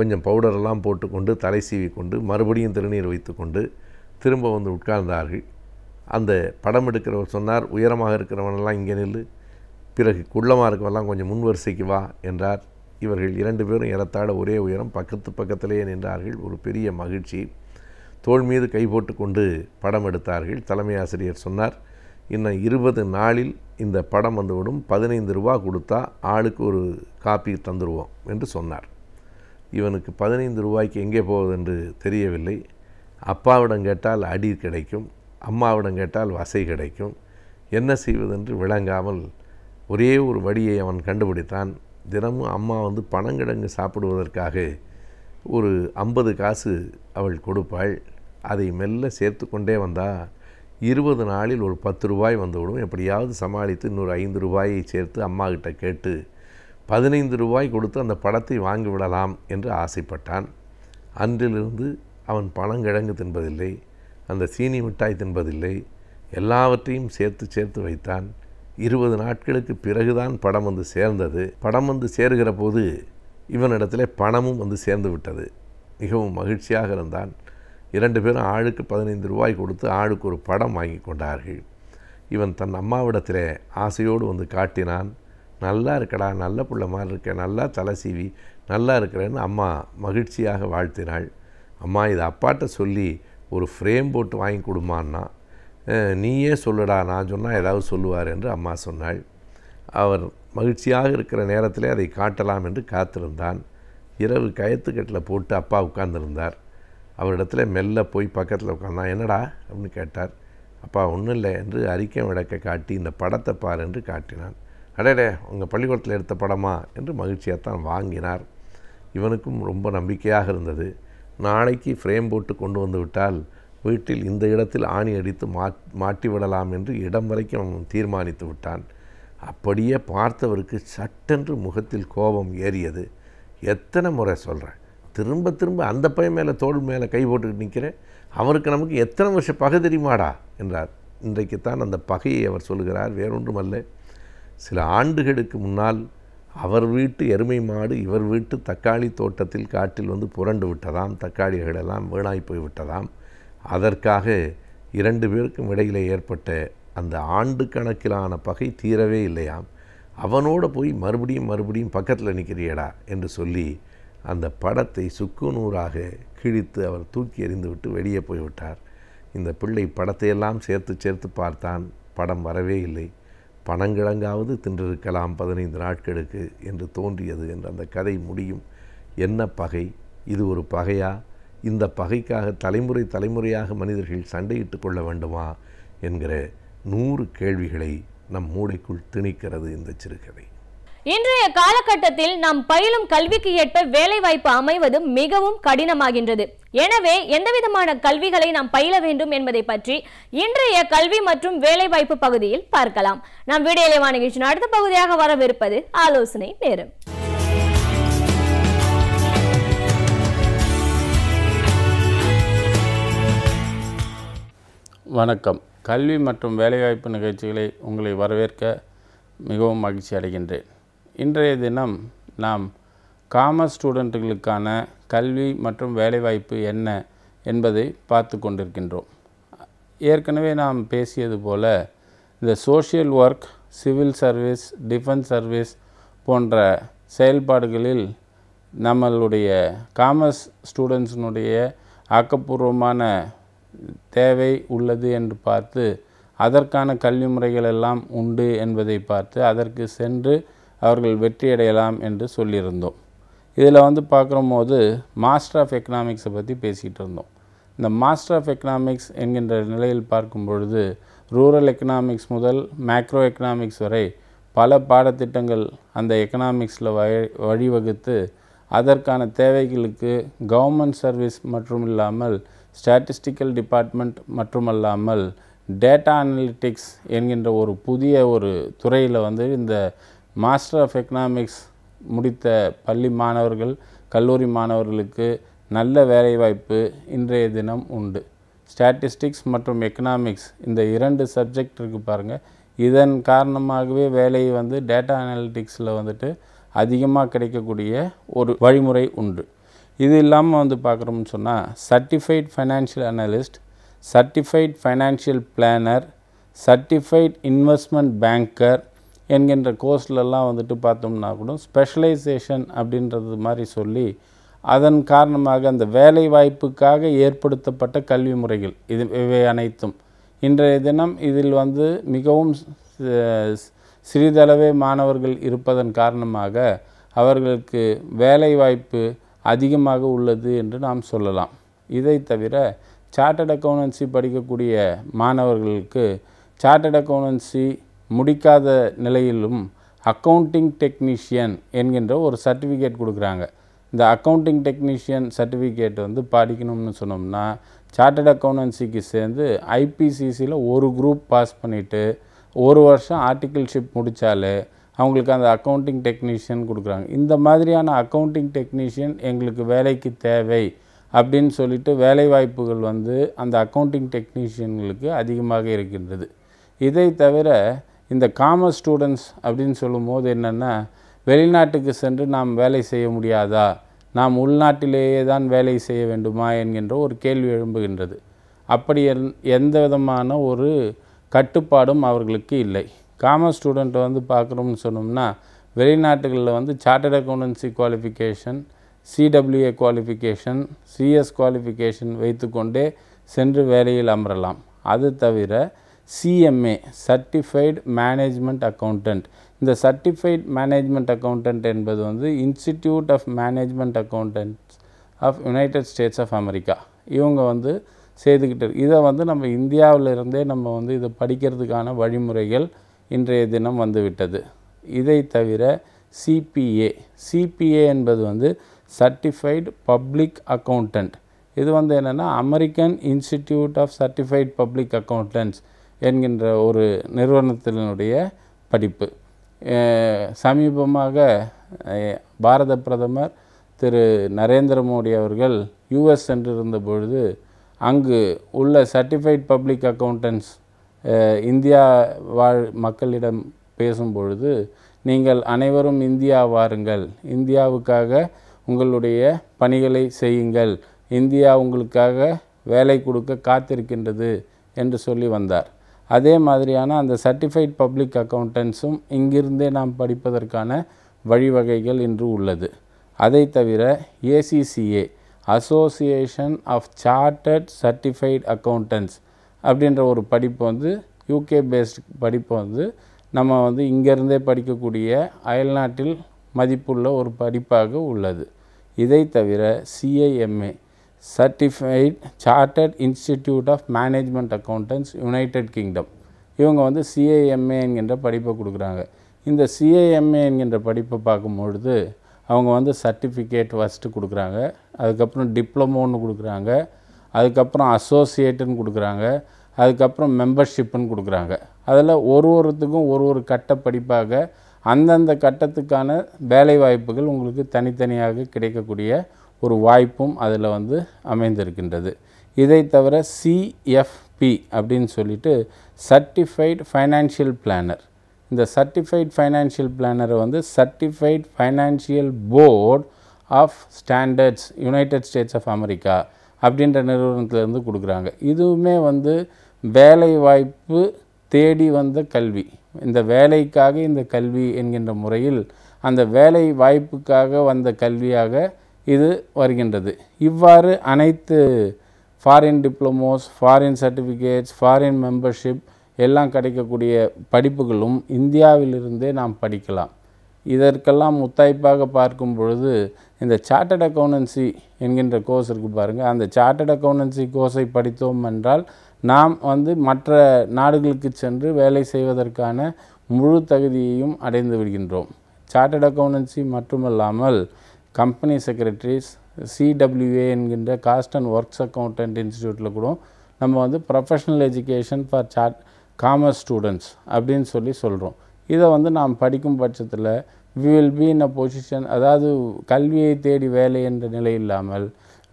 கொஞ்சம் பவுடரெல்லாம் போட்டுக்கொண்டு தலை சீவி கொண்டு மறுபடியும் திருநீர் வைத்துக்கொண்டு திரும்ப வந்து உட்கார்ந்தார்கள் அந்த படம் எடுக்கிறவர் சொன்னார் உயரமாக இருக்கிறவனெல்லாம் இங்கே நில் பிறகு குள்ளமாக இருக்கவெல்லாம் கொஞ்சம் முன் வரிசைக்கு வா என்றார் இவர்கள் இரண்டு பேரும் ஏறத்தாழ ஒரே உயரம் பக்கத்து பக்கத்திலேயே நின்றார்கள் ஒரு பெரிய மகிழ்ச்சி தோல் மீது கை போட்டு கொண்டு படம் எடுத்தார்கள் தலைமை ஆசிரியர் சொன்னார் இன்னும் இருபது நாளில் இந்த படம் வந்துவிடும் பதினைந்து ரூபா கொடுத்தா ஆளுக்கு ஒரு காப்பி தந்துடுவோம் என்று சொன்னார் இவனுக்கு பதினைந்து ரூபாய்க்கு எங்கே போவது என்று தெரியவில்லை அப்பாவிடம் கேட்டால் அடி கிடைக்கும் அம்மாவிடம் கேட்டால் வசை கிடைக்கும் என்ன செய்வதென்று விளங்காமல் ஒரே ஒரு வழியை அவன் கண்டுபிடித்தான் தினமும் அம்மா வந்து பணங்கிடங்கு சாப்பிடுவதற்காக ஒரு ஐம்பது காசு அவள் கொடுப்பாள் அதை மெல்ல சேர்த்து கொண்டே வந்தால் இருபது நாளில் ஒரு பத்து ரூபாய் வந்துவிடும் எப்படியாவது சமாளித்து இன்னொரு ஐந்து ரூபாயை சேர்த்து அம்மாக்கிட்ட கேட்டு பதினைந்து ரூபாய் கொடுத்து அந்த படத்தை வாங்கிவிடலாம் என்று ஆசைப்பட்டான் அன்றிலிருந்து அவன் பழங்கிழங்கு தின்பதில்லை அந்த சீனி மிட்டாய் தின்பதில்லை எல்லாவற்றையும் சேர்த்து சேர்த்து வைத்தான் இருபது நாட்களுக்கு பிறகுதான் படம் வந்து சேர்ந்தது படம் வந்து சேர்கிற போது இவனிடத்தில் பணமும் வந்து சேர்ந்து விட்டது மிகவும் மகிழ்ச்சியாக இருந்தான் இரண்டு பேரும் ஆளுக்கு பதினைந்து ரூபாய் கொடுத்து ஆளுக்கு ஒரு படம் வாங்கி கொண்டார்கள் இவன் தன் அம்மாவிடத்தில் ஆசையோடு வந்து காட்டினான் நல்லா இருக்கடா நல்ல பிள்ளை மாதிரி இருக்க நல்லா தலை சீவி நல்லா இருக்கிறேன்னு அம்மா மகிழ்ச்சியாக வாழ்த்தினாள் அம்மா இதை அப்பாட்ட சொல்லி ஒரு ஃப்ரேம் போட்டு வாங்கி கொடுமான்னா நீயே சொல்லுடா நான் சொன்னால் ஏதாவது சொல்லுவார் என்று அம்மா சொன்னாள் அவர் மகிழ்ச்சியாக இருக்கிற நேரத்தில் அதை காட்டலாம் என்று காத்திருந்தான் இரவு கயத்துக்கட்டில் போட்டு அப்பா உட்கார்ந்துருந்தார் அவரிடத்துல மெல்ல போய் பக்கத்தில் உட்காந்தான் என்னடா அப்படின்னு கேட்டார் அப்பா ஒன்றும் இல்லை என்று அறிக்கை விளக்க காட்டி இந்த படத்தை பார் என்று காட்டினான் அடடே உங்கள் பள்ளிக்கூடத்தில் எடுத்த படமா என்று மகிழ்ச்சியாகத்தான் வாங்கினார் இவனுக்கும் ரொம்ப நம்பிக்கையாக இருந்தது நாளைக்கு ஃப்ரேம் போட்டு கொண்டு வந்து விட்டால் வீட்டில் இந்த இடத்தில் ஆணி அடித்து மாட்டி விடலாம் என்று இடம் வரைக்கும் அவன் தீர்மானித்து விட்டான் அப்படியே பார்த்தவருக்கு சட்டென்று முகத்தில் கோபம் ஏறியது எத்தனை முறை சொல்கிறேன் திரும்ப திரும்ப அந்த பையன் மேலே தோல் மேலே கை போட்டுக்கிட்டு நிற்கிறேன் அவருக்கு நமக்கு எத்தனை வருஷம் பகை தெரியுமாடா என்றார் இன்றைக்குத்தான் அந்த பகையை அவர் சொல்கிறார் வேறொன்றுமல்ல சில ஆண்டுகளுக்கு முன்னால் அவர் வீட்டு எருமை மாடு இவர் வீட்டு தக்காளி தோட்டத்தில் காட்டில் வந்து புரண்டு விட்டதாம் தக்காளிகளெல்லாம் வீணாய் போய்விட்டதாம் அதற்காக இரண்டு பேருக்கும் இடையில் ஏற்பட்ட அந்த ஆண்டு கணக்கிலான பகை தீரவே இல்லையாம் அவனோட போய் மறுபடியும் மறுபடியும் பக்கத்தில் நிற்கிறியடா என்று சொல்லி அந்த படத்தை சுக்குநூறாக கிழித்து அவர் தூக்கி எறிந்துவிட்டு வெளியே போய்விட்டார் இந்த பிள்ளை படத்தையெல்லாம் சேர்த்து சேர்த்து பார்த்தான் படம் வரவே இல்லை பணங்கிழங்காவது தின்றிருக்கலாம் பதினைந்து நாட்களுக்கு என்று தோன்றியது என்று அந்த கதை முடியும் என்ன பகை இது ஒரு பகையா இந்த பகைக்காக தலைமுறை தலைமுறையாக மனிதர்கள் சண்டையிட்டு கொள்ள வேண்டுமா என்கிற நூறு கேள்விகளை நம் மூளைக்குள் திணிக்கிறது இந்த சிறுகதை இன்றைய காலகட்டத்தில் நாம் பயிலும் கல்விக்கு ஏற்ப வேலைவாய்ப்பு அமைவது மிகவும் கடினமாகின்றது எனவே எந்தவிதமான கல்விகளை நாம் பயில வேண்டும் என்பதை பற்றி இன்றைய கல்வி மற்றும் வேலைவாய்ப்பு பகுதியில் பார்க்கலாம் நாம் வீடியோ நிகழ்ச்சியின் அடுத்த பகுதியாக வரவிருப்பது ஆலோசனை நேரம் வணக்கம் கல்வி மற்றும் வேலைவாய்ப்பு நிகழ்ச்சிகளை உங்களை வரவேற்க மிகவும் மகிழ்ச்சி அடைகின்றேன் இன்றைய தினம் நாம் காமர்ஸ் ஸ்டூடெண்ட்டுகளுக்கான கல்வி மற்றும் வேலைவாய்ப்பு என்ன என்பதை பார்த்து கொண்டிருக்கின்றோம் ஏற்கனவே நாம் பேசியது போல் இந்த social work civil service defence service போன்ற செயல்பாடுகளில் நம்மளுடைய காமர்ஸ் ஸ்டூடெண்ட்ஸினுடைய ஆக்கப்பூர்வமான தேவை உள்ளது என்று பார்த்து அதற்கான கல்வி முறைகள் எல்லாம் உண்டு என்பதை பார்த்து அதற்கு சென்று அவர்கள் வெற்றியடையலாம் என்று சொல்லியிருந்தோம் இதில் வந்து போது மாஸ்டர் ஆஃப் எக்கனாமிக்ஸை பற்றி பேசிகிட்டு இருந்தோம் இந்த மாஸ்டர் ஆஃப் எக்கனாமிக்ஸ் என்கின்ற நிலையில் பார்க்கும் பொழுது ரூரல் எக்கனாமிக்ஸ் முதல் மேக்ரோ எக்கனாமிக்ஸ் வரை பல பாடத்திட்டங்கள் அந்த எக்கனாமிக்ஸில் வழிவகுத்து அதற்கான தேவைகளுக்கு கவர்மெண்ட் சர்வீஸ் மற்றும் இல்லாமல் ஸ்டாட்டிஸ்டிக்கல் டிபார்ட்மெண்ட் மட்டுமல்லாமல் டேட்டா அனலிட்டிக்ஸ் என்கின்ற ஒரு புதிய ஒரு துறையில் வந்து இந்த மாஸ்டர் ஆஃப் எக்கனாமிக்ஸ் முடித்த பள்ளி மாணவர்கள் கல்லூரி மாணவர்களுக்கு நல்ல வேலைவாய்ப்பு இன்றைய தினம் உண்டு ஸ்டாட்டிஸ்டிக்ஸ் மற்றும் எக்கனாமிக்ஸ் இந்த இரண்டு சப்ஜெக்ட் இருக்குது பாருங்கள் இதன் காரணமாகவே வேலை வந்து டேட்டா அனாலிட்டிக்ஸில் வந்துட்டு அதிகமாக கிடைக்கக்கூடிய ஒரு வழிமுறை உண்டு இது இல்லாமல் வந்து பார்க்குறோம்னு சொன்னால் certified financial analyst certified financial planner certified investment banker என்கின்ற கோர்ஸ்லலாம் வந்துட்டு பார்த்தோம்னா கூட ஸ்பெஷலைசேஷன் அப்படின்றது மாதிரி சொல்லி அதன் காரணமாக அந்த வேலை வாய்ப்புக்காக ஏற்படுத்தப்பட்ட கல்வி முறைகள் இது இவை அனைத்தும் இன்றைய தினம் இதில் வந்து மிகவும் சிறிதளவே மாணவர்கள் இருப்பதன் காரணமாக அவர்களுக்கு வேலை வாய்ப்பு அதிகமாக உள்ளது என்று நாம் சொல்லலாம் இதை தவிர சார்ட்டட் அக்கௌண்டன்சி படிக்கக்கூடிய மாணவர்களுக்கு சார்ட்டட் அக்கௌண்டன்சி முடிக்காத நிலையிலும் அக்கௌண்டிங் டெக்னீஷியன் என்கின்ற ஒரு சர்டிஃபிகேட் கொடுக்குறாங்க இந்த அக்கௌண்டிங் டெக்னீஷியன் சர்டிஃபிகேட் வந்து படிக்கணும்னு சொன்னோம்னா சார்ட்டட் அக்கௌண்டன்சிக்கு சேர்ந்து ஐபிசிசியில் ஒரு குரூப் பாஸ் பண்ணிவிட்டு ஒரு வருஷம் ஆர்டிகல்ஷிப் முடித்தாலே அவங்களுக்கு அந்த அக்கௌண்டிங் டெக்னீஷியன் கொடுக்குறாங்க இந்த மாதிரியான அக்கௌண்டிங் டெக்னீஷியன் எங்களுக்கு வேலைக்கு தேவை அப்படின்னு சொல்லிட்டு வேலை வாய்ப்புகள் வந்து அந்த அக்கௌண்டிங் டெக்னீஷியன்களுக்கு அதிகமாக இருக்கின்றது இதை தவிர இந்த காமர்ஸ் ஸ்டூடெண்ட்ஸ் அப்படின்னு சொல்லும்போது என்னென்னா வெளிநாட்டுக்கு சென்று நாம் வேலை செய்ய முடியாதா நாம் உள்நாட்டிலேயே தான் வேலை செய்ய வேண்டுமா என்கின்ற ஒரு கேள்வி எழும்புகின்றது அப்படி எந்த விதமான ஒரு கட்டுப்பாடும் அவர்களுக்கு இல்லை காமர்ஸ் ஸ்டூடெண்ட்டை வந்து பார்க்குறோம்னு சொன்னோம்னா வெளிநாட்டுகளில் வந்து chartered accountancy qualification CWA qualification CS qualification வைத்துக்கொண்டே சென்று வேலையில் அமரலாம் அது தவிர சிஎம்ஏ சர்டிஃபைடு மேனேஜ்மெண்ட் அக்கௌண்டன்ட் இந்த சர்டிஃபைட் மேனேஜ்மெண்ட் அக்கௌண்டன்ட் என்பது வந்து institute of management accountants of United States of America இவங்க வந்து செய்துக்கிட்டு இதை வந்து நம்ம இந்தியாவிலிருந்தே நம்ம வந்து இதை படிக்கிறதுக்கான வழிமுறைகள் இன்றைய தினம் வந்துவிட்டது இதை தவிர சிபிஏ சிபிஏ என்பது வந்து சர்டிஃபைடு பப்ளிக் அக்கௌண்டன்ட் இது வந்து என்னென்னா American institute of certified public accountants என்கின்ற ஒரு நிறுவனத்தினுடைய படிப்பு சமீபமாக பாரத பிரதமர் திரு நரேந்திர மோடி அவர்கள் யுஎஸ் சென்றிருந்த பொழுது அங்கு உள்ள சர்டிஃபைட் பப்ளிக் அக்கௌண்டன்ஸ் இந்தியா வாழ் மக்களிடம் பேசும்பொழுது நீங்கள் அனைவரும் இந்தியா வாருங்கள் இந்தியாவுக்காக உங்களுடைய பணிகளை செய்யுங்கள் இந்தியா உங்களுக்காக வேலை கொடுக்க காத்திருக்கின்றது என்று சொல்லி வந்தார் அதே மாதிரியான அந்த சர்டிஃபைட் பப்ளிக் அக்கௌண்டன்ஸும் இங்கிருந்தே நாம் படிப்பதற்கான வழிவகைகள் இன்று உள்ளது அதை தவிர ACCA association of chartered certified accountants அப்படின்ற ஒரு படிப்பு வந்து யூகே பேஸ்ட் படிப்பு வந்து நம்ம வந்து இங்கேருந்தே படிக்கக்கூடிய அயல்நாட்டில் மதிப்புள்ள ஒரு படிப்பாக உள்ளது இதை தவிர CIMA certified chartered institute of management accountants United Kingdom இவங்க வந்து சிஏஎம்ஏ என்கின்ற படிப்பை கொடுக்குறாங்க இந்த சிஏஎம்ஏ என்கின்ற படிப்பை பார்க்கும்பொழுது அவங்க வந்து சர்டிஃபிகேட் ஃபஸ்ட்டு கொடுக்குறாங்க அதுக்கப்புறம் டிப்ளமோன்னு கொடுக்குறாங்க அதுக்கப்புறம் அசோசியேட்டுன்னு கொடுக்குறாங்க அதுக்கப்புறம் மெம்பர்ஷிப்புன்னு கொடுக்குறாங்க அதில் ஒரு ஒருத்துக்கும் ஒரு ஒரு கட்ட படிப்பாக அந்தந்த கட்டத்துக்கான வேலை வாய்ப்புகள் உங்களுக்கு தனித்தனியாக கிடைக்கக்கூடிய ஒரு வாய்ப்பும் அதில் வந்து அமைந்திருக்கின்றது இதை தவிர சிஎஃப்பி அப்படின்னு சொல்லிட்டு சர்டிஃபைட் ஃபைனான்ஷியல் பிளானர் இந்த சர்டிஃபைட் ஃபைனான்ஷியல் பிளானரை வந்து certified financial board of standards United States of America அப்படின்ற நிறுவனத்திலேருந்து கொடுக்குறாங்க இதுவுமே வந்து வேலை வாய்ப்பு தேடி வந்த கல்வி இந்த வேலைக்காக இந்த கல்வி என்கின்ற முறையில் அந்த வேலை வாய்ப்புக்காக வந்த கல்வியாக இது வருகின்றது இவ்வாறு அனைத்து foreign diplomas foreign certificates foreign membership எல்லாம் கிடைக்கக்கூடிய படிப்புகளும் இந்தியாவிலிருந்தே நாம் படிக்கலாம் இதற்கெல்லாம் முத்தாய்ப்பாக பார்க்கும் பொழுது இந்த சார்ட்டட் அக்கௌண்டன்சி என்கின்ற கோர்ஸ் இருக்குது பாருங்கள் அந்த சார்ட்டட் அக்கௌண்டன்சி கோர்ஸை படித்தோம் என்றால் நாம் வந்து மற்ற நாடுகளுக்கு சென்று வேலை செய்வதற்கான முழு தகுதியையும் அடைந்து விடுகின்றோம் சார்ட்டட் அக்கௌண்டன்சி மட்டுமல்லாமல் கம்பெனி செக்ரட்டரிஸ் சிடபிள்யூஏ என்கின்ற காஸ்ட் அண்ட் ஒர்க்ஸ் அக்கௌண்டன்ட் இன்ஸ்டியூட்டில் கூட நம்ம வந்து professional education for chart commerce students அப்படின்னு சொல்லி சொல்கிறோம் இதை வந்து நாம் படிக்கும் பட்சத்தில் we will be in a position அதாவது கல்வியை தேடி வேலை என்ற நிலை இல்லாமல்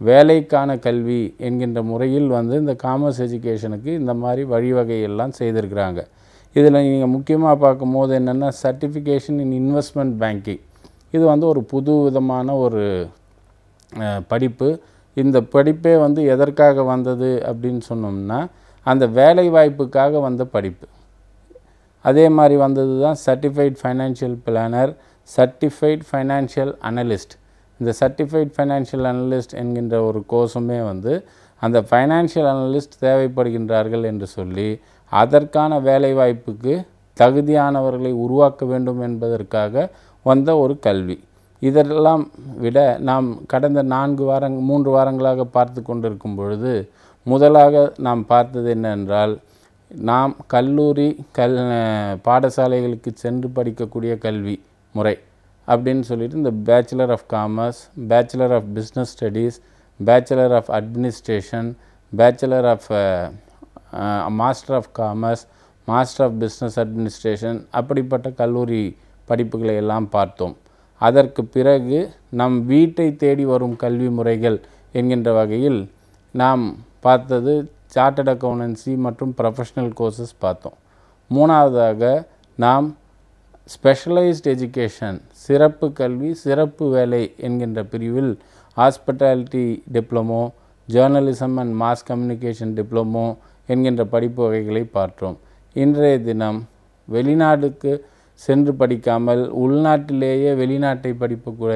வேலைக்கான கல்வி என்கின்ற முறையில் வந்து இந்த காமர்ஸ் எஜுகேஷனுக்கு இந்த மாதிரி வழிவகையெல்லாம் செய்திருக்கிறாங்க இதில் நீங்கள் முக்கியமாக பார்க்கும்போது என்னென்னா சர்டிஃபிகேஷன் இன் இன்வெஸ்ட்மெண்ட் பேங்கிங் இது வந்து ஒரு புது விதமான ஒரு படிப்பு இந்த படிப்பே வந்து எதற்காக வந்தது அப்படின்னு சொன்னோம்னா அந்த வேலை வாய்ப்புக்காக வந்த படிப்பு அதே மாதிரி வந்தது தான் certified financial planner certified financial analyst இந்த சர்டிஃபைட் ஃபைனான்ஷியல் அனலிஸ்ட் என்கின்ற ஒரு கோர்ஸுமே வந்து அந்த ஃபைனான்ஷியல் அனலிஸ்ட் தேவைப்படுகின்றார்கள் என்று சொல்லி அதற்கான வேலைவாய்ப்புக்கு தகுதியானவர்களை உருவாக்க வேண்டும் என்பதற்காக வந்த ஒரு கல்வி இதெல்லாம் விட நாம் கடந்த நான்கு வாரங் மூன்று வாரங்களாக பார்த்து கொண்டிருக்கும் பொழுது முதலாக நாம் பார்த்தது என்னென்றால் நாம் கல்லூரி கல் பாடசாலைகளுக்கு சென்று படிக்கக்கூடிய கல்வி முறை அப்படின்னு சொல்லிட்டு இந்த bachelor of commerce bachelor of business studies bachelor of administration bachelor of master of commerce master of business administration அப்படிப்பட்ட கல்லூரி படிப்புகளை எல்லாம் பார்த்தோம் அதற்கு பிறகு நம் வீட்டை தேடி வரும் கல்வி முறைகள் என்கின்ற வகையில் நாம் பார்த்தது சார்ட்டட் அக்கௌண்டன்சி மற்றும் ப்ரொஃபஷ்னல் கோர்சஸ் பார்த்தோம் மூணாவதாக நாம் ஸ்பெஷலைஸ்ட் எஜுகேஷன் சிறப்பு கல்வி சிறப்பு வேலை என்கின்ற பிரிவில் hospitality diploma journalism and mass communication diploma என்கின்ற படிப்பு வகைகளை பார்த்தோம் இன்றைய தினம் வெளிநாடுக்கு சென்று படிக்காமல் உள்நாட்டிலேயே வெளிநாட்டை படிப்புக்கூட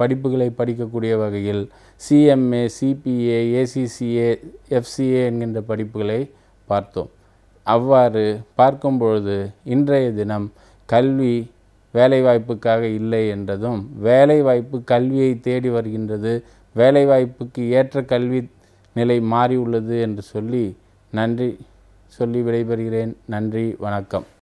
படிப்புகளை படிக்கக்கூடிய வகையில் சிஎம்ஏ சிபிஏ ஏசிசிஏ எஃப்சிஏ என்கின்ற படிப்புகளை பார்த்தோம் அவ்வாறு பார்க்கும் பொழுது இன்றைய தினம் கல்வி வேலைவாய்ப்புக்காக இல்லை என்றதும் வேலைவாய்ப்பு கல்வியை தேடி வருகின்றது வேலைவாய்ப்புக்கு ஏற்ற கல்வி நிலை மாறி உள்ளது என்று சொல்லி நன்றி சொல்லி விடைபெறுகிறேன் நன்றி வணக்கம்